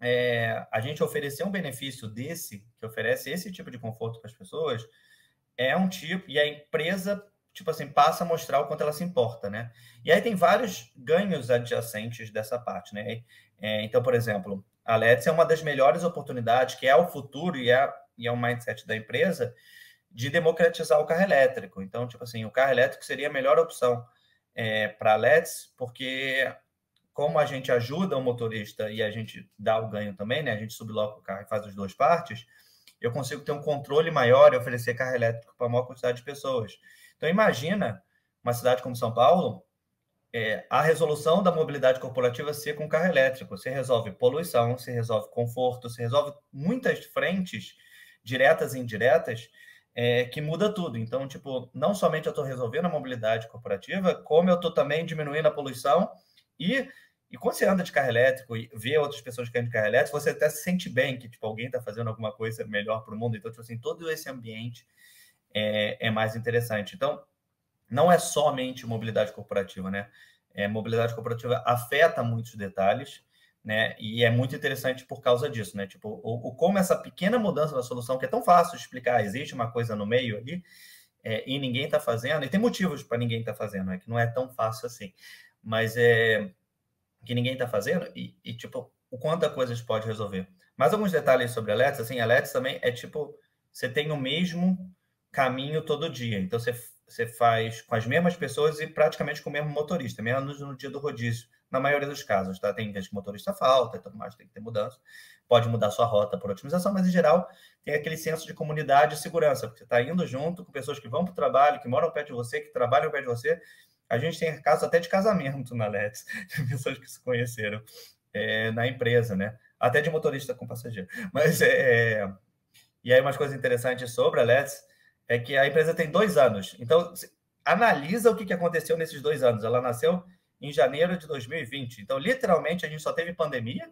é, a gente oferecer um benefício desse, que oferece esse tipo de conforto para as pessoas, é um tipo. E a empresa tipo assim, passa a mostrar o quanto ela se importa, né? E aí tem vários ganhos adjacentes dessa parte, né? É, então, por exemplo, a Let's é uma das melhores oportunidades, que é o futuro e é, e é o mindset da empresa, de democratizar o carro elétrico. Então, tipo assim, o carro elétrico seria a melhor opção é, para a Let's, porque como a gente ajuda o motorista e a gente dá o ganho também, né? A gente subloca o carro e faz as duas partes, eu consigo ter um controle maior e oferecer carro elétrico para a maior quantidade de pessoas. Então, imagina uma cidade como São Paulo, é, a resolução da mobilidade corporativa ser com carro elétrico. Você resolve poluição, você resolve conforto, você resolve muitas frentes, diretas e indiretas, é, que muda tudo. Então, tipo, não somente eu estou resolvendo a mobilidade corporativa, como eu estou também diminuindo a poluição e e quando você anda de carro elétrico e vê outras pessoas que andam de carro elétrico, você até se sente bem que tipo, alguém está fazendo alguma coisa melhor para o mundo. Então, tipo assim, todo esse ambiente é, é mais interessante. Então, não é somente mobilidade corporativa, né? É, mobilidade corporativa afeta muitos detalhes, né? E é muito interessante por causa disso, né? Tipo, o, o como essa pequena mudança na solução, que é tão fácil de explicar, existe uma coisa no meio ali, é, e ninguém está fazendo, e tem motivos para ninguém estar tá fazendo, é né? que não é tão fácil assim, mas é que ninguém está fazendo, e, e, tipo, o quanto a coisa pode resolver. Mais alguns detalhes sobre a Let's, assim, a Let's também é tipo, você tem o mesmo caminho todo dia. Então você, você faz com as mesmas pessoas e praticamente com o mesmo motorista, menos no dia do rodízio, na maioria dos casos, tá? Tem vezes que o motorista falta e tudo mais, tem que ter mudança. Pode mudar sua rota por otimização, mas em geral tem aquele senso de comunidade e segurança, porque você está indo junto com pessoas que vão para o trabalho, que moram perto de você, que trabalham perto de você. A gente tem casos até de casamento na Let's, de pessoas que se conheceram é, na empresa, né? Até de motorista com passageiro. Mas é. é e aí, umas coisas interessantes sobre a Let's é que a empresa tem dois anos. Então, analisa o que aconteceu nesses dois anos. Ela nasceu em janeiro de 2020. Então, literalmente, a gente só teve pandemia.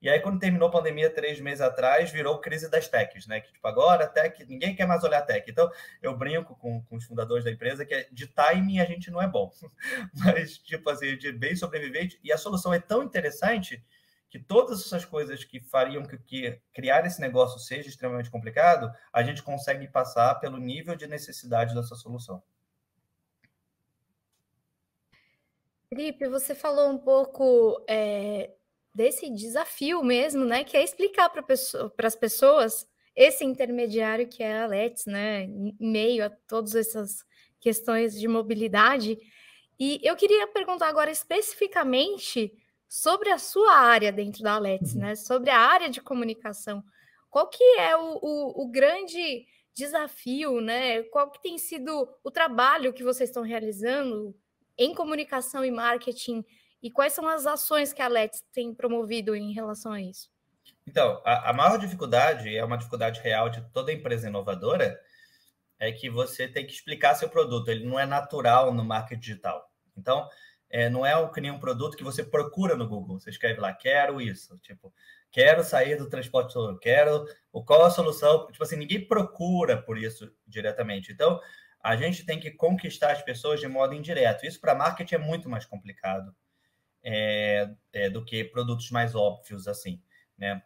E aí, quando terminou a pandemia, três meses atrás, virou crise das techs, né? Que, tipo, agora, tech, ninguém quer mais olhar tech. Então, eu brinco com, com os fundadores da empresa que é, de timing a gente não é bom. Mas, tipo assim, de bem sobrevivente. E a solução é tão interessante que todas essas coisas que fariam que, que criar esse negócio seja extremamente complicado, a gente consegue passar pelo nível de necessidade dessa solução. Felipe, você falou um pouco é, desse desafio mesmo, né? Que é explicar para pessoa, as pessoas esse intermediário que é a Let's, né? Em meio a todas essas questões de mobilidade. E eu queria perguntar agora especificamente sobre a sua área dentro da Let's, uhum. né? Sobre a área de comunicação. Qual que é o, o, o grande desafio, né? Qual que tem sido o trabalho que vocês estão realizando em comunicação e marketing e quais são as ações que a Let's tem promovido em relação a isso? Então, a, a maior dificuldade, é uma dificuldade real de toda empresa inovadora, é que você tem que explicar seu produto, ele não é natural no marketing digital. Então, é, não é o que nem um produto que você procura no Google. Você escreve lá, quero isso. Tipo, quero sair do transporte quero quero. Qual a solução? Tipo assim, ninguém procura por isso diretamente. Então, a gente tem que conquistar as pessoas de modo indireto. Isso para marketing é muito mais complicado é, é, do que produtos mais óbvios, assim, né?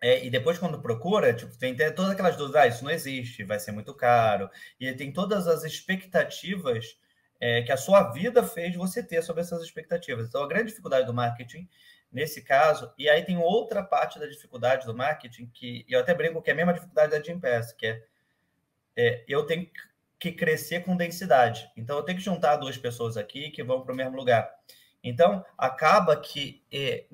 É, e depois, quando procura, tipo, tem, tem todas aquelas dúvidas, ah, isso não existe, vai ser muito caro. E tem todas as expectativas é, que a sua vida fez você ter sobre essas expectativas. Então, a grande dificuldade do marketing nesse caso, e aí tem outra parte da dificuldade do marketing que eu até brinco que é a mesma dificuldade da Jim Pass, que é, é eu tenho que crescer com densidade. Então, eu tenho que juntar duas pessoas aqui que vão para o mesmo lugar. Então, acaba que é,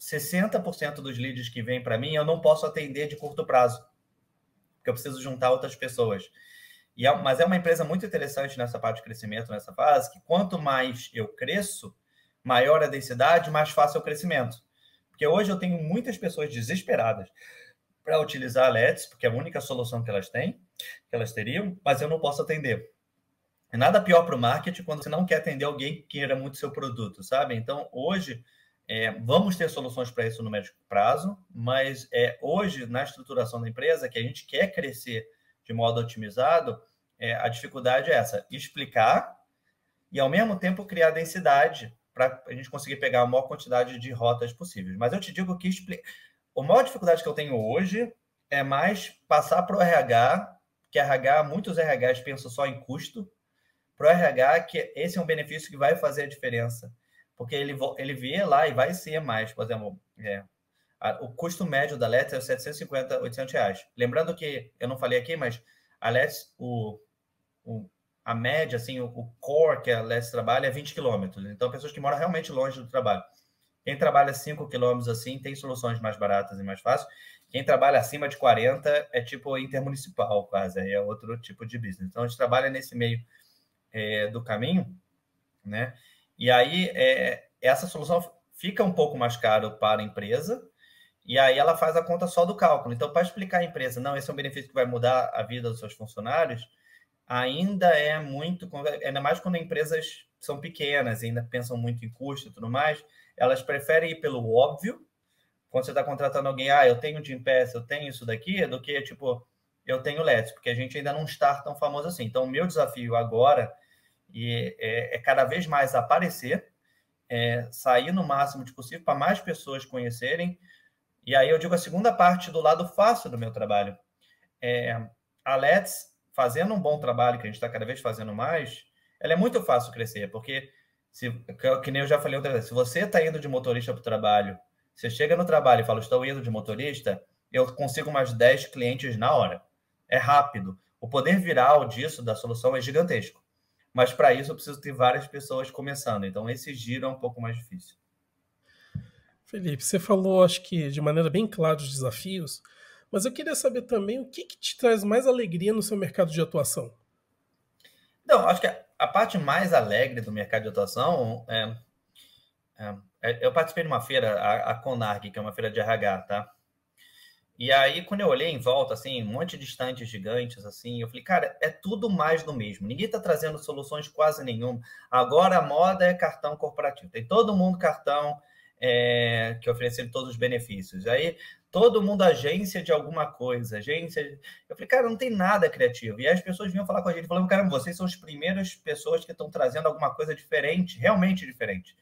60% dos leads que vêm para mim eu não posso atender de curto prazo, porque eu preciso juntar outras pessoas. E é, mas é uma empresa muito interessante nessa parte de crescimento, nessa fase, que quanto mais eu cresço, maior é a densidade, mais fácil é o crescimento. Porque hoje eu tenho muitas pessoas desesperadas para utilizar LEDs, porque é a única solução que elas têm, que elas teriam, mas eu não posso atender. É nada pior para o marketing quando você não quer atender alguém que queira muito seu produto, sabe? Então, hoje, é, vamos ter soluções para isso no médio prazo, mas é hoje, na estruturação da empresa, que a gente quer crescer de modo otimizado, é, a dificuldade é essa: explicar e, ao mesmo tempo, criar densidade para a gente conseguir pegar a maior quantidade de rotas possíveis. Mas eu te digo que expli... a maior dificuldade que eu tenho hoje é mais passar para o RH, que RH, muitos RHs pensam só em custo, para o RH que esse é um benefício que vai fazer a diferença. Porque ele, ele vê lá e vai ser mais, por exemplo, é, a, o custo médio da Let's é 750, 800 reais. Lembrando que, eu não falei aqui, mas a Let's, o, o a média, assim, o, o, core que a Let's trabalha é 20 quilômetros. Então, pessoas que moram realmente longe do trabalho. Quem trabalha 5 quilômetros assim tem soluções mais baratas e mais fáceis. Quem trabalha acima de 40 é tipo intermunicipal, quase, aí é outro tipo de business. Então a gente trabalha nesse meio é, do caminho, né? E aí é, essa solução fica um pouco mais caro para a empresa, e aí ela faz a conta só do cálculo. Então, para explicar à empresa, não, esse é um benefício que vai mudar a vida dos seus funcionários, ainda é muito, ainda mais quando empresas são pequenas e ainda pensam muito em custo e tudo mais, elas preferem ir pelo óbvio. Quando você está contratando alguém, ah, eu tenho Jim Pass, eu tenho isso daqui, do que, tipo, eu tenho Let's, porque a gente ainda não está tão famoso assim. Então, o meu desafio agora e é, é, cada vez mais aparecer, é, sair no máximo de possível para mais pessoas conhecerem, e aí eu digo a segunda parte do lado fácil do meu trabalho. É, a Let's, fazendo um bom trabalho, que a gente está cada vez fazendo mais, ela é muito fácil crescer, porque, se, que nem eu já falei outra vez, se você está indo de motorista para o trabalho, você chega no trabalho e fala, estou indo de motorista, eu consigo mais 10 clientes na hora. É rápido. O poder viral disso, da solução, é gigantesco. Mas para isso eu preciso ter várias pessoas começando. Então esse giro é um pouco mais difícil. Felipe, você falou, acho que de maneira bem clara, os desafios, mas eu queria saber também o que, que te traz mais alegria no seu mercado de atuação. Não, acho que a, a parte mais alegre do mercado de atuação é, é, é eu participei de uma feira, a, a Conarg, que é uma feira de RH, tá? E aí, quando eu olhei em volta, assim, um monte de estantes gigantes, assim, eu falei, cara, é tudo mais do mesmo. Ninguém está trazendo soluções quase nenhuma. Agora a moda é cartão corporativo. Tem todo mundo cartão, é, que oferecendo todos os benefícios. Aí todo mundo agência de alguma coisa, agência. Eu falei, cara, não tem nada criativo. E aí as pessoas vinham falar com a gente, falando, cara, vocês são as primeiras pessoas que estão trazendo alguma coisa diferente, realmente diferente.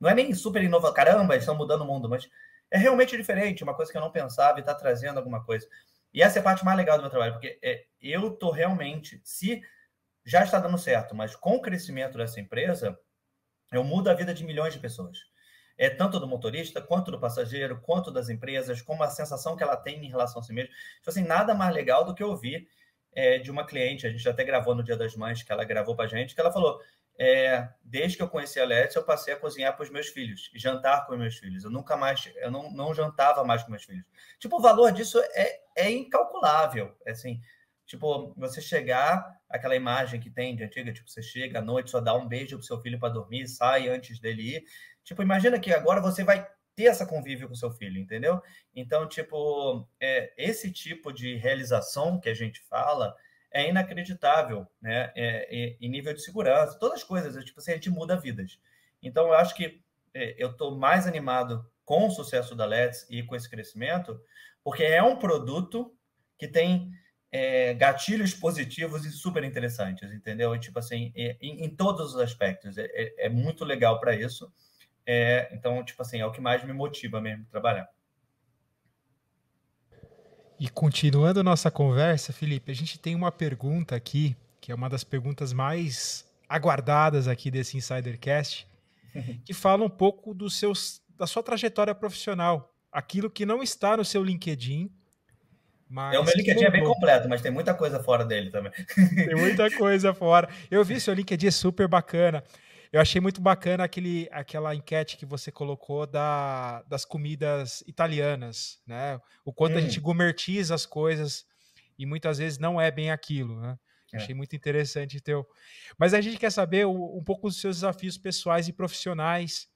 Não é nem super inovador, caramba, estão mudando o mundo, mas é realmente diferente, uma coisa que eu não pensava e está trazendo alguma coisa. E essa é a parte mais legal do meu trabalho, porque é, eu tô realmente, se já está dando certo, mas com o crescimento dessa empresa, eu mudo a vida de milhões de pessoas é, tanto do motorista, quanto do passageiro, quanto das empresas, como a sensação que ela tem em relação a si mesma. Então, assim, nada mais legal do que ouvir é, de uma cliente, a gente até gravou no Dia das Mães, que ela gravou para a gente, que ela falou, é, desde que eu conheci a Letícia eu passei a cozinhar para os meus filhos, jantar com os meus filhos. Eu nunca mais, eu não, não jantava mais com meus filhos. Tipo, o valor disso é, é incalculável, é assim, tipo, você chegar aquela imagem que tem de antiga, tipo, você chega à noite, só dá um beijo pro seu filho para dormir, sai antes dele ir. Tipo, imagina que agora você vai ter essa convívio com seu filho, entendeu? Então, tipo, é, esse tipo de realização que a gente fala é inacreditável, né? É, é, em nível de segurança, todas as coisas, tipo assim, a gente muda vidas. Então, eu acho que é, eu estou mais animado com o sucesso da Let's e com esse crescimento, porque é um produto que tem é, gatilhos positivos e super interessantes, entendeu? Tipo assim, é, em, em, todos os aspectos. É, é, é muito legal para isso. É, então, tipo assim, é o que mais me motiva mesmo trabalhar. E continuando nossa conversa, Felipe, a gente tem uma pergunta aqui, que é uma das perguntas mais aguardadas aqui desse Insidercast, que fala um pouco dos seus, da sua trajetória profissional, aquilo que não está no seu LinkedIn, mas é o meu LinkedIn é bem completo, mas tem muita coisa fora dele também. Tem muita coisa fora. Eu vi seu LinkedIn é super bacana. Eu achei muito bacana aquele, aquela enquete que você colocou da, das comidas italianas, né? O quanto hum. a gente gourmetiza as coisas e muitas vezes não é bem aquilo, né? É. Achei muito interessante teu. Mas a gente quer saber um, um pouco dos seus desafios pessoais e profissionais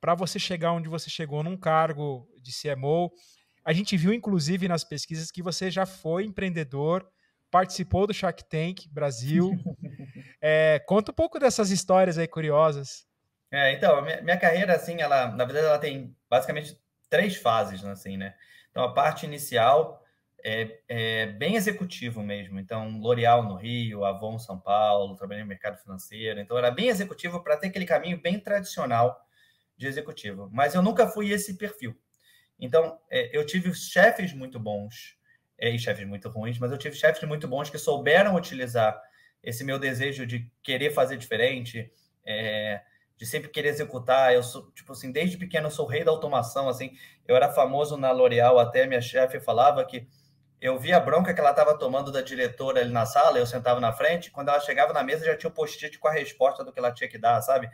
para você chegar onde você chegou num cargo de CMO a gente viu, inclusive, nas pesquisas que você já foi empreendedor, participou do Shark Tank Brasil. é, conta um pouco dessas histórias aí curiosas. É, então, minha, carreira, assim, ela, na verdade, ela tem basicamente três fases, assim, né? Então, a parte inicial é, é bem executivo mesmo. Então, L'Oréal no Rio, Avon São Paulo, trabalhei no mercado financeiro. Então, era bem executivo para ter aquele caminho bem tradicional de executivo. Mas eu nunca fui esse perfil. Então, é, eu tive chefes muito bons é, e chefes muito ruins, mas eu tive chefes muito bons que souberam utilizar esse meu desejo de querer fazer diferente, é, de sempre querer executar. Eu sou, tipo assim, desde pequeno eu sou rei da automação, assim. Eu era famoso na L'Oréal, até minha chefe falava que eu via a bronca que ela estava tomando da diretora ali na sala, eu sentava na frente, quando ela chegava na mesa já tinha o post-it com a resposta do que ela tinha que dar, sabe?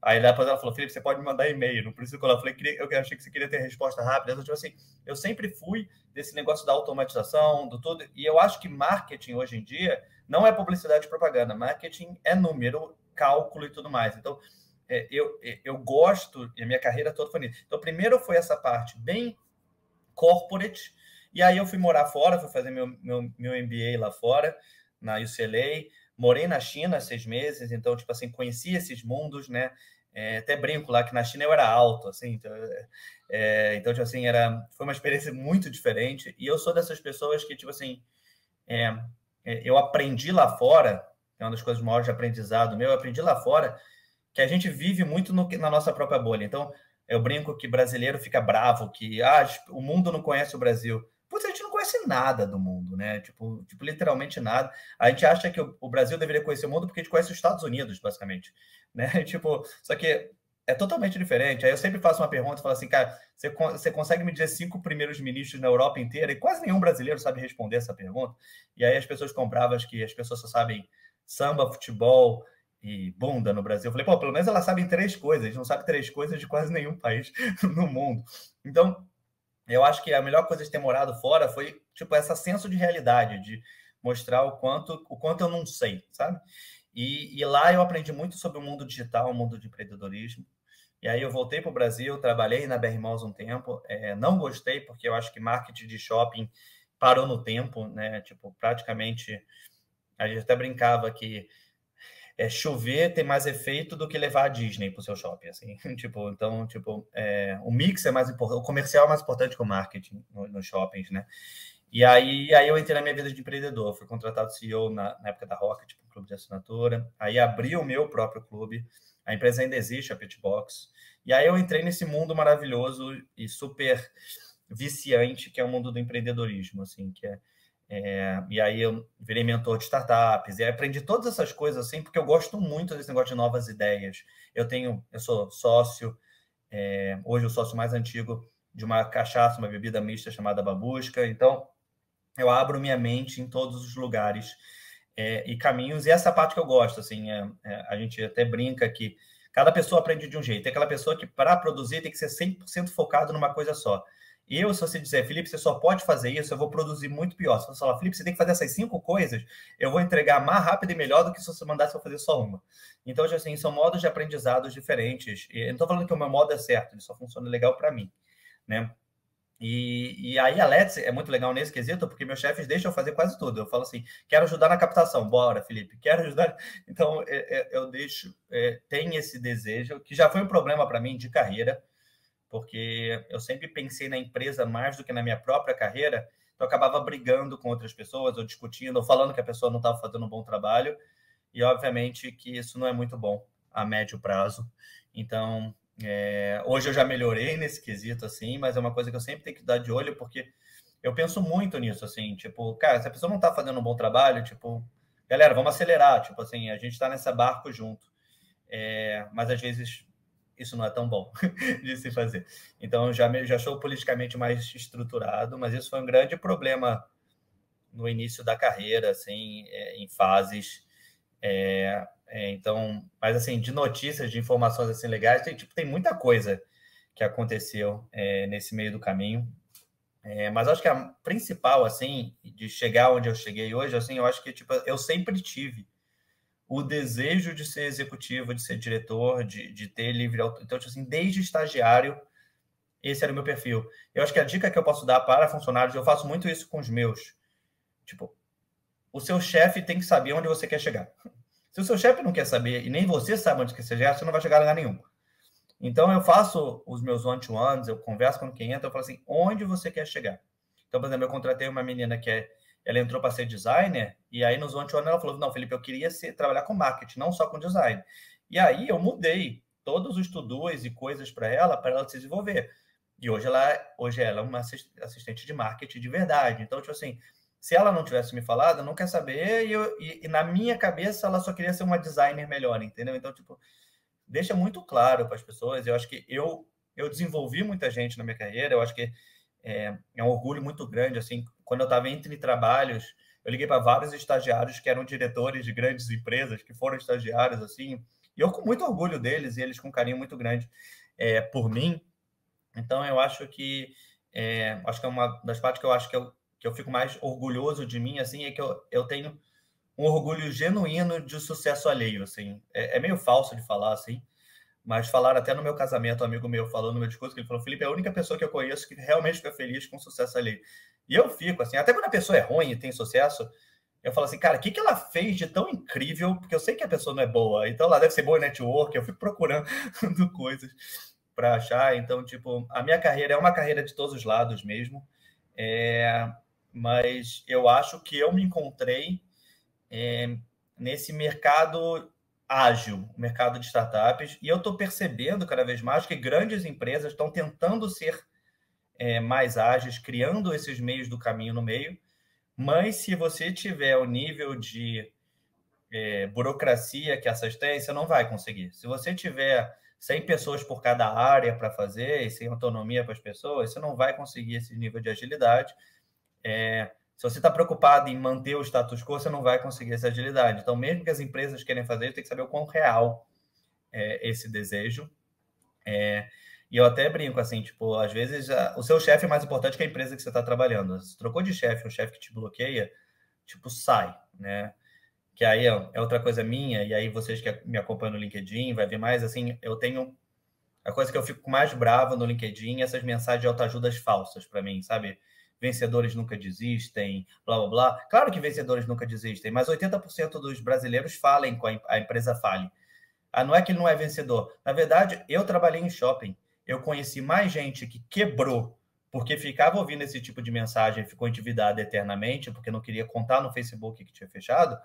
Aí depois ela falou, Felipe, você pode me mandar e-mail, não precisa colar. Eu falei, eu achei que você queria ter resposta rápida. Eu, então, tipo assim, eu sempre fui desse negócio da automatização, do tudo E eu acho que marketing hoje em dia não é publicidade e propaganda. Marketing é número, cálculo e tudo mais. Então, é, eu, é, eu gosto, e a minha carreira toda foi nisso. Então, primeiro foi essa parte bem corporate, e aí eu fui morar fora, fui fazer meu, meu, meu MBA lá fora, na UCLA morei na China seis meses, então, tipo assim, conheci esses mundos, né? É, até brinco lá que na China eu era alto, assim, então, é, então tipo assim, era, foi uma experiência muito diferente. E eu sou dessas pessoas que, tipo assim, é, é eu aprendi lá fora, é uma das coisas maiores de aprendizado meu, eu aprendi lá fora que a gente vive muito no, na nossa própria bolha. Então, eu brinco que brasileiro fica bravo, que ah, o mundo não conhece o Brasil nada do mundo, né? Tipo, tipo literalmente nada. A gente acha que o, o Brasil deveria conhecer o mundo porque a gente conhece os Estados Unidos, basicamente, né? tipo, só que é totalmente diferente. Aí eu sempre faço uma pergunta e falo assim, cara, você, você consegue me dizer cinco primeiros ministros na Europa inteira? E quase nenhum brasileiro sabe responder essa pergunta. E aí as pessoas compravam que as pessoas só sabem samba, futebol e bunda no Brasil. Eu falei, pô, pelo menos elas sabem três coisas, não sabe três coisas de quase nenhum país no mundo. Então, eu acho que a melhor coisa de ter morado fora foi tipo essa senso de realidade, de mostrar o quanto o quanto eu não sei, sabe? E, e lá eu aprendi muito sobre o mundo digital, o mundo de empreendedorismo. E aí eu voltei para o Brasil, trabalhei na BR Malls um tempo, é, não gostei porque eu acho que marketing de shopping parou no tempo, né? Tipo, praticamente a gente até brincava que é, chover tem mais efeito do que levar a Disney para o seu shopping, assim. tipo, então, tipo, é, o mix é mais importante, o comercial é mais importante que o marketing nos no shoppings, né? E aí, aí eu entrei na minha vida de empreendedor, fui contratado CEO na, na época da Rocket, tipo, um clube de assinatura, aí abri o meu próprio clube, a empresa ainda existe, a Pitbox, e aí eu entrei nesse mundo maravilhoso e super viciante que é o mundo do empreendedorismo, assim, que é é, e aí eu virei mentor de startups e aprendi todas essas coisas assim, porque eu gosto muito desse negócio de novas ideias. Eu tenho, eu sou sócio, é, hoje o sócio mais antigo de uma cachaça, uma bebida mista chamada babusca. Então eu abro minha mente em todos os lugares é, e caminhos. E essa parte que eu gosto, assim, é, é, a gente até brinca que cada pessoa aprende de um jeito. Tem aquela pessoa que para produzir tem que ser 100% focado numa coisa só. Eu, se você disser, Felipe, você só pode fazer isso, eu vou produzir muito pior. Se você falar, Felipe, você tem que fazer essas cinco coisas, eu vou entregar mais rápido e melhor do que se você mandasse eu fazer só uma. Então, tipo assim, são modos de aprendizados diferentes. Eu não estou falando que o meu modo é certo, ele só funciona legal para mim, né? E, e, aí a Let's é muito legal nesse quesito, porque meus chefes deixam eu fazer quase tudo. Eu falo assim, quero ajudar na captação, bora, Felipe, quero ajudar. Então, é, é, eu deixo, é, tem esse desejo, que já foi um problema para mim de carreira, porque eu sempre pensei na empresa mais do que na minha própria carreira, então eu acabava brigando com outras pessoas, ou discutindo, ou falando que a pessoa não estava fazendo um bom trabalho, e obviamente que isso não é muito bom a médio prazo. Então, é, hoje eu já melhorei nesse quesito, assim, mas é uma coisa que eu sempre tenho que dar de olho, porque eu penso muito nisso, assim, tipo, cara, se a pessoa não está fazendo um bom trabalho, tipo, galera, vamos acelerar, tipo assim, a gente está nessa barco junto. É, mas às vezes isso não é tão bom de se fazer. Então, já, já sou politicamente mais estruturado, mas isso foi um grande problema no início da carreira, assim, é, em fases. É, é, então, mas assim, de notícias, de informações assim legais, tem, tipo, tem muita coisa que aconteceu é, nesse meio do caminho. É, mas acho que a principal, assim, de chegar onde eu cheguei hoje, assim, eu acho que tipo, eu sempre tive o desejo de ser executivo, de ser diretor, de, de ter livre. Então, tipo assim, desde estagiário, esse era o meu perfil. Eu acho que a dica que eu posso dar para funcionários, eu faço muito isso com os meus. Tipo, o seu chefe tem que saber onde você quer chegar. Se o seu chefe não quer saber e nem você sabe onde quer chegar, você não vai chegar a lugar nenhum. Então, eu faço os meus one-to-ones, eu converso com quem entra, eu falo assim, onde você quer chegar? Então, por exemplo, eu contratei uma menina que é ela entrou para ser designer, e aí nos one to ela falou, não, Felipe, eu queria ser, trabalhar com marketing, não só com design. E aí eu mudei todos os tuduas e coisas para ela, para ela se desenvolver. E hoje ela, hoje ela é uma assistente de marketing de verdade. Então, tipo assim, se ela não tivesse me falado, eu não quer saber, e, eu, e, e na minha cabeça ela só queria ser uma designer melhor, entendeu? Então, tipo, deixa muito claro para as pessoas, eu acho que eu, eu desenvolvi muita gente na minha carreira, eu acho que é, é um orgulho muito grande. Assim, quando eu estava entre trabalhos, eu liguei para vários estagiários que eram diretores de grandes empresas, que foram estagiários, assim, e eu com muito orgulho deles e eles com carinho muito grande é, por mim. Então, eu acho que é, acho que é uma das partes que eu acho que eu, que eu fico mais orgulhoso de mim, assim, é que eu, eu tenho um orgulho genuíno de sucesso alheio, assim. É, é meio falso de falar, assim, mas falaram até no meu casamento, um amigo meu falou no meu discurso, que ele falou, Felipe, é a única pessoa que eu conheço que realmente fica feliz com o sucesso ali. E eu fico assim, até quando a pessoa é ruim e tem sucesso, eu falo assim, cara, o que, que ela fez de tão incrível? Porque eu sei que a pessoa não é boa, então ela deve ser boa em network, eu fico procurando coisas para achar. Então, tipo, a minha carreira é uma carreira de todos os lados mesmo, é... mas eu acho que eu me encontrei é... nesse mercado ágil o mercado de startups e eu estou percebendo cada vez mais que grandes empresas estão tentando ser é, mais ágeis, criando esses meios do caminho no meio. Mas se você tiver o nível de é, burocracia que essas têm, você não vai conseguir. Se você tiver 100 pessoas por cada área para fazer e sem autonomia para as pessoas, você não vai conseguir esse nível de agilidade. É, se você está preocupado em manter o status quo, você não vai conseguir essa agilidade. Então, mesmo que as empresas querem fazer, tem que saber o quão real é esse desejo. É, e eu até brinco assim, tipo, às vezes a, o seu chefe é mais importante que a empresa que você está trabalhando. Se trocou de chefe, o chefe que te bloqueia, tipo, sai, né? Que aí ó, é, é outra coisa minha, e aí vocês que me acompanham no LinkedIn, vai ver mais, assim, eu tenho... A coisa que eu fico mais bravo no LinkedIn é essas mensagens de autoajudas falsas para mim, sabe? vencedores nunca desistem, blá blá blá. Claro que vencedores nunca desistem, mas 80% dos brasileiros falem com a, empresa fale. Ah, não é que ele não é vencedor. Na verdade, eu trabalhei em shopping. Eu conheci mais gente que quebrou porque ficava ouvindo esse tipo de mensagem, ficou endividada eternamente, porque não queria contar no Facebook que tinha fechado,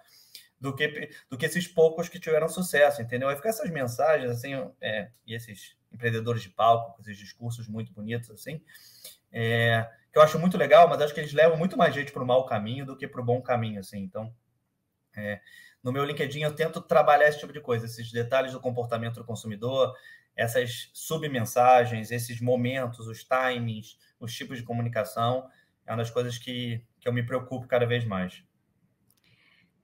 do que, do que esses poucos que tiveram sucesso, entendeu? Aí ficam essas mensagens, assim, é, e esses empreendedores de palco, com esses discursos muito bonitos, assim, é, que eu acho muito legal, mas acho que eles levam muito mais gente para o mau caminho do que para o bom caminho, assim. Então, é, no meu LinkedIn eu tento trabalhar esse tipo de coisa, esses detalhes do comportamento do consumidor, essas submensagens, esses momentos, os timings, os tipos de comunicação, é uma das coisas que, que eu me preocupo cada vez mais.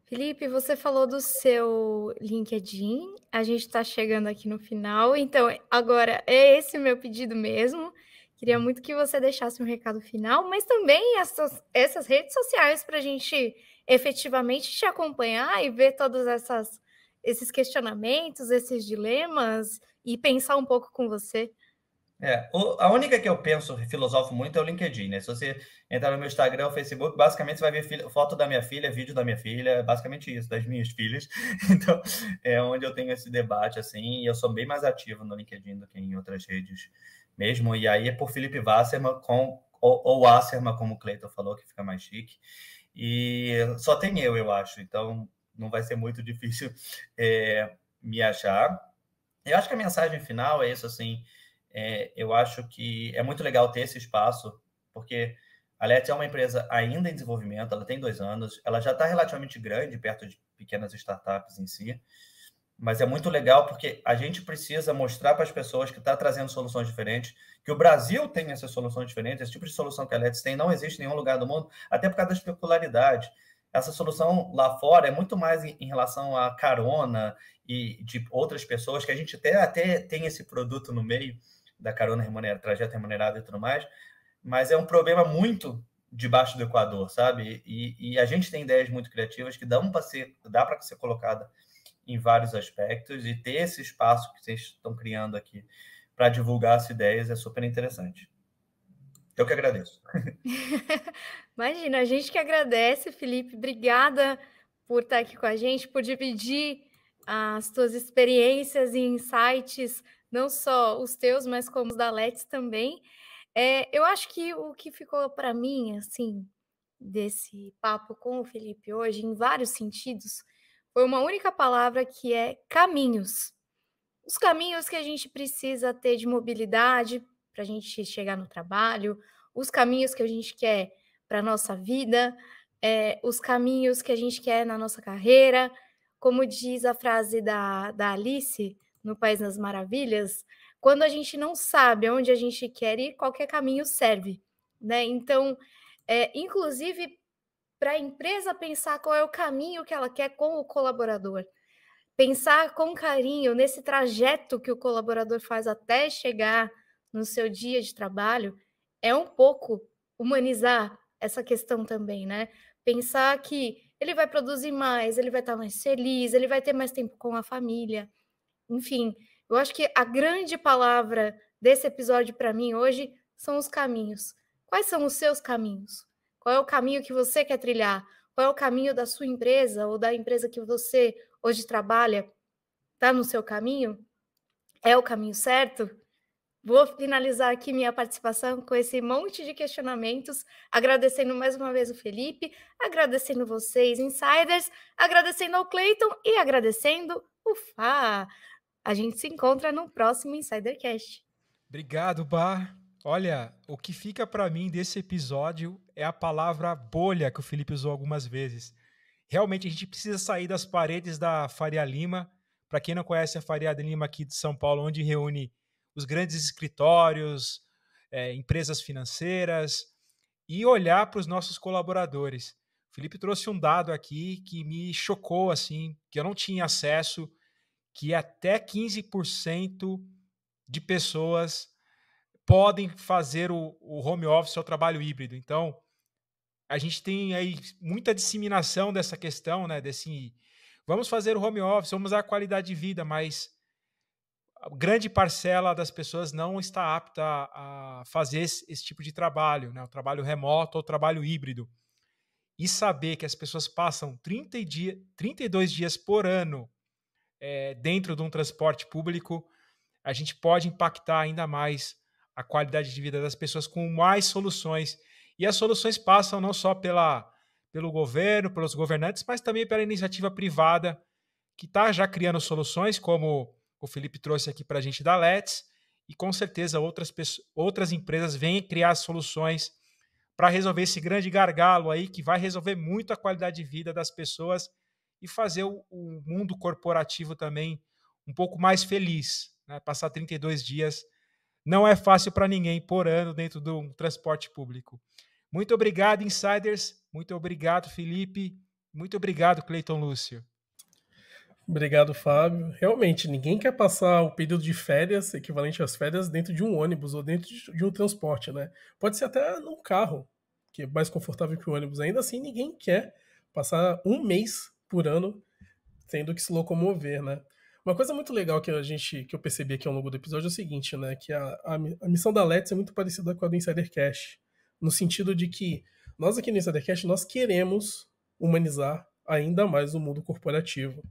Felipe, você falou do seu LinkedIn, a gente está chegando aqui no final, então agora é esse o meu pedido mesmo. Queria muito que você deixasse um recado final, mas também essas, essas redes sociais para a gente efetivamente te acompanhar e ver todos essas, esses questionamentos, esses dilemas e pensar um pouco com você. É, o, a única que eu penso, filosofo muito, é o LinkedIn, né? Se você entrar no meu Instagram, ou Facebook, basicamente você vai ver filha, foto da minha filha, vídeo da minha filha, é basicamente isso, das minhas filhas. Então, é onde eu tenho esse debate, assim, e eu sou bem mais ativo no LinkedIn do que em outras redes mesmo, e aí é por Felipe Wasserman com, ou, ou Wasserman, como o Cleiton falou, que fica mais chique. E só tem eu, eu acho, então não vai ser muito difícil é, me achar. Eu acho que a mensagem final é isso, assim, é, eu acho que é muito legal ter esse espaço, porque a Let é uma empresa ainda em desenvolvimento, ela tem dois anos, ela já está relativamente grande, perto de pequenas startups em si, mas é muito legal porque a gente precisa mostrar para as pessoas que está trazendo soluções diferentes, que o Brasil tem essas soluções diferentes, esse tipo de solução que a Let's tem não existe em nenhum lugar do mundo, até por causa da especularidade. Essa solução lá fora é muito mais em, em relação à carona e de outras pessoas, que a gente até, até tem esse produto no meio da carona remunerada, trajeto remunerado e tudo mais, mas é um problema muito debaixo do Equador, sabe? E, e a gente tem ideias muito criativas que dão para ser, dá para ser colocada em vários aspectos e ter esse espaço que vocês estão criando aqui para divulgar as ideias é super interessante. Eu que agradeço. Imagina, a gente que agradece, Felipe. Obrigada por estar aqui com a gente, por dividir as tuas experiências e insights, não só os teus, mas como os da Let's também. É, eu acho que o que ficou para mim, assim, desse papo com o Felipe hoje, em vários sentidos, foi uma única palavra que é caminhos. Os caminhos que a gente precisa ter de mobilidade para a gente chegar no trabalho, os caminhos que a gente quer para a nossa vida, é, os caminhos que a gente quer na nossa carreira. Como diz a frase da, da Alice no País das Maravilhas, quando a gente não sabe onde a gente quer ir, qualquer caminho serve. Né? Então, é, inclusive para a empresa pensar qual é o caminho que ela quer com o colaborador. Pensar com carinho nesse trajeto que o colaborador faz até chegar no seu dia de trabalho é um pouco humanizar essa questão também, né? Pensar que ele vai produzir mais, ele vai estar mais feliz, ele vai ter mais tempo com a família. Enfim, eu acho que a grande palavra desse episódio para mim hoje são os caminhos. Quais são os seus caminhos? Qual é o caminho que você quer trilhar? Qual é o caminho da sua empresa ou da empresa que você hoje trabalha? Está no seu caminho? É o caminho certo? Vou finalizar aqui minha participação com esse monte de questionamentos, agradecendo mais uma vez o Felipe, agradecendo vocês, insiders, agradecendo ao Cleiton e agradecendo o Fá. A gente se encontra no próximo Insidercast. Obrigado, Bar. Olha, o que fica para mim desse episódio é a palavra bolha que o Felipe usou algumas vezes. Realmente a gente precisa sair das paredes da Faria Lima. Para quem não conhece a Faria Lima aqui de São Paulo, onde reúne os grandes escritórios, é, empresas financeiras e olhar para os nossos colaboradores. O Felipe trouxe um dado aqui que me chocou assim, que eu não tinha acesso, que até 15% de pessoas podem fazer o, o home office é ou trabalho híbrido. Então, a gente tem aí muita disseminação dessa questão, né? Desse vamos fazer o home office, vamos dar qualidade de vida, mas a grande parcela das pessoas não está apta a fazer esse, esse tipo de trabalho, né? O trabalho remoto ou trabalho híbrido. E saber que as pessoas passam 30 dia, 32 dias por ano é, dentro de um transporte público, a gente pode impactar ainda mais a qualidade de vida das pessoas com mais soluções. E as soluções passam não só pela, pelo governo, pelos governantes, mas também pela iniciativa privada, que está já criando soluções, como o Felipe trouxe aqui para a gente da LETS, e com certeza outras, outras empresas vêm criar soluções para resolver esse grande gargalo aí, que vai resolver muito a qualidade de vida das pessoas e fazer o, o mundo corporativo também um pouco mais feliz. Né? Passar 32 dias não é fácil para ninguém por ano dentro de um transporte público. Muito obrigado, insiders. Muito obrigado, Felipe. Muito obrigado, Cleiton Lúcio. Obrigado, Fábio. Realmente, ninguém quer passar o período de férias, equivalente às férias, dentro de um ônibus ou dentro de um transporte, né? Pode ser até num carro, que é mais confortável que o ônibus. Ainda assim, ninguém quer passar um mês por ano tendo que se locomover, né? Uma coisa muito legal que a gente que eu percebi aqui ao longo do episódio é o seguinte, né? Que a, a, a missão da Let's é muito parecida com a do Insider Cash, no sentido de que nós aqui no Insider Cash nós queremos humanizar ainda mais o mundo corporativo.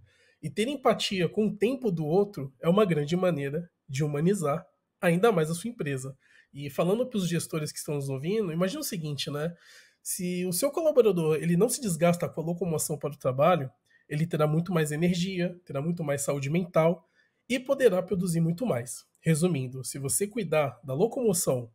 E ter empatia com o tempo do outro é uma grande maneira de humanizar ainda mais a sua empresa. E falando para os gestores que estão nos ouvindo, imagina o seguinte, né? Se o seu colaborador ele não se desgasta com a locomoção para o trabalho, ele terá muito mais energia, terá muito mais saúde mental e poderá produzir muito mais. Resumindo, se você cuidar da locomoção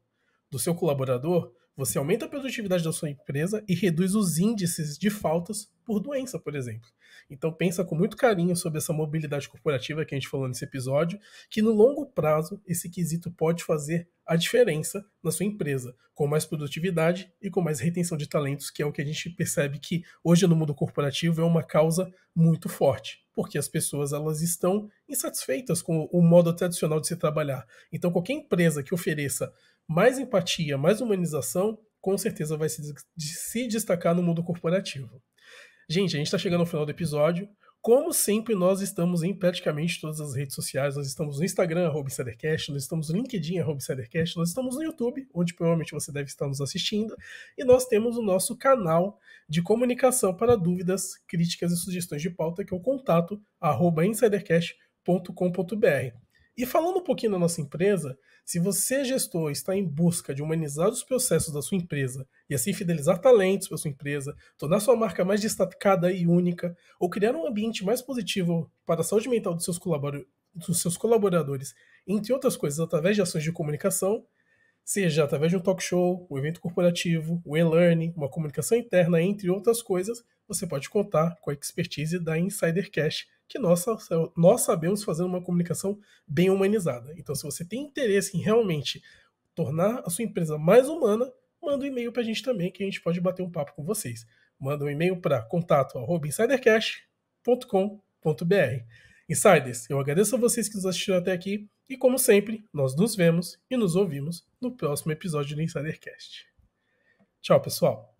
do seu colaborador, você aumenta a produtividade da sua empresa e reduz os índices de faltas por doença, por exemplo. Então pensa com muito carinho sobre essa mobilidade corporativa que a gente falou nesse episódio, que no longo prazo esse quesito pode fazer a diferença na sua empresa, com mais produtividade e com mais retenção de talentos, que é o que a gente percebe que hoje no mundo corporativo é uma causa muito forte, porque as pessoas elas estão insatisfeitas com o modo tradicional de se trabalhar. Então qualquer empresa que ofereça mais empatia, mais humanização, com certeza vai se, se destacar no mundo corporativo. Gente, a gente está chegando ao final do episódio. Como sempre, nós estamos em praticamente todas as redes sociais. Nós estamos no Instagram, arroba nós estamos no LinkedIn, arroba nós estamos no YouTube, onde provavelmente você deve estar nos assistindo, e nós temos o nosso canal de comunicação para dúvidas, críticas e sugestões de pauta, que é o contato arroba insidercast.com.br. E falando um pouquinho da nossa empresa, se você, gestor, está em busca de humanizar os processos da sua empresa e assim fidelizar talentos para sua empresa, tornar sua marca mais destacada e única, ou criar um ambiente mais positivo para a saúde mental dos seus, colaboradores, dos seus colaboradores entre outras coisas, através de ações de comunicação, seja através de um talk show, um evento corporativo, o um e-learning, uma comunicação interna, entre outras coisas, você pode contar com a expertise da Insider Cash que nós, nós sabemos fazer uma comunicação bem humanizada. Então, se você tem interesse em realmente tornar a sua empresa mais humana, manda um e-mail para a gente também, que a gente pode bater um papo com vocês. Manda um e-mail para contato.insidercast.com.br. Insiders, eu agradeço a vocês que nos assistiram até aqui e, como sempre, nós nos vemos e nos ouvimos no próximo episódio do Insidercast. Tchau, pessoal!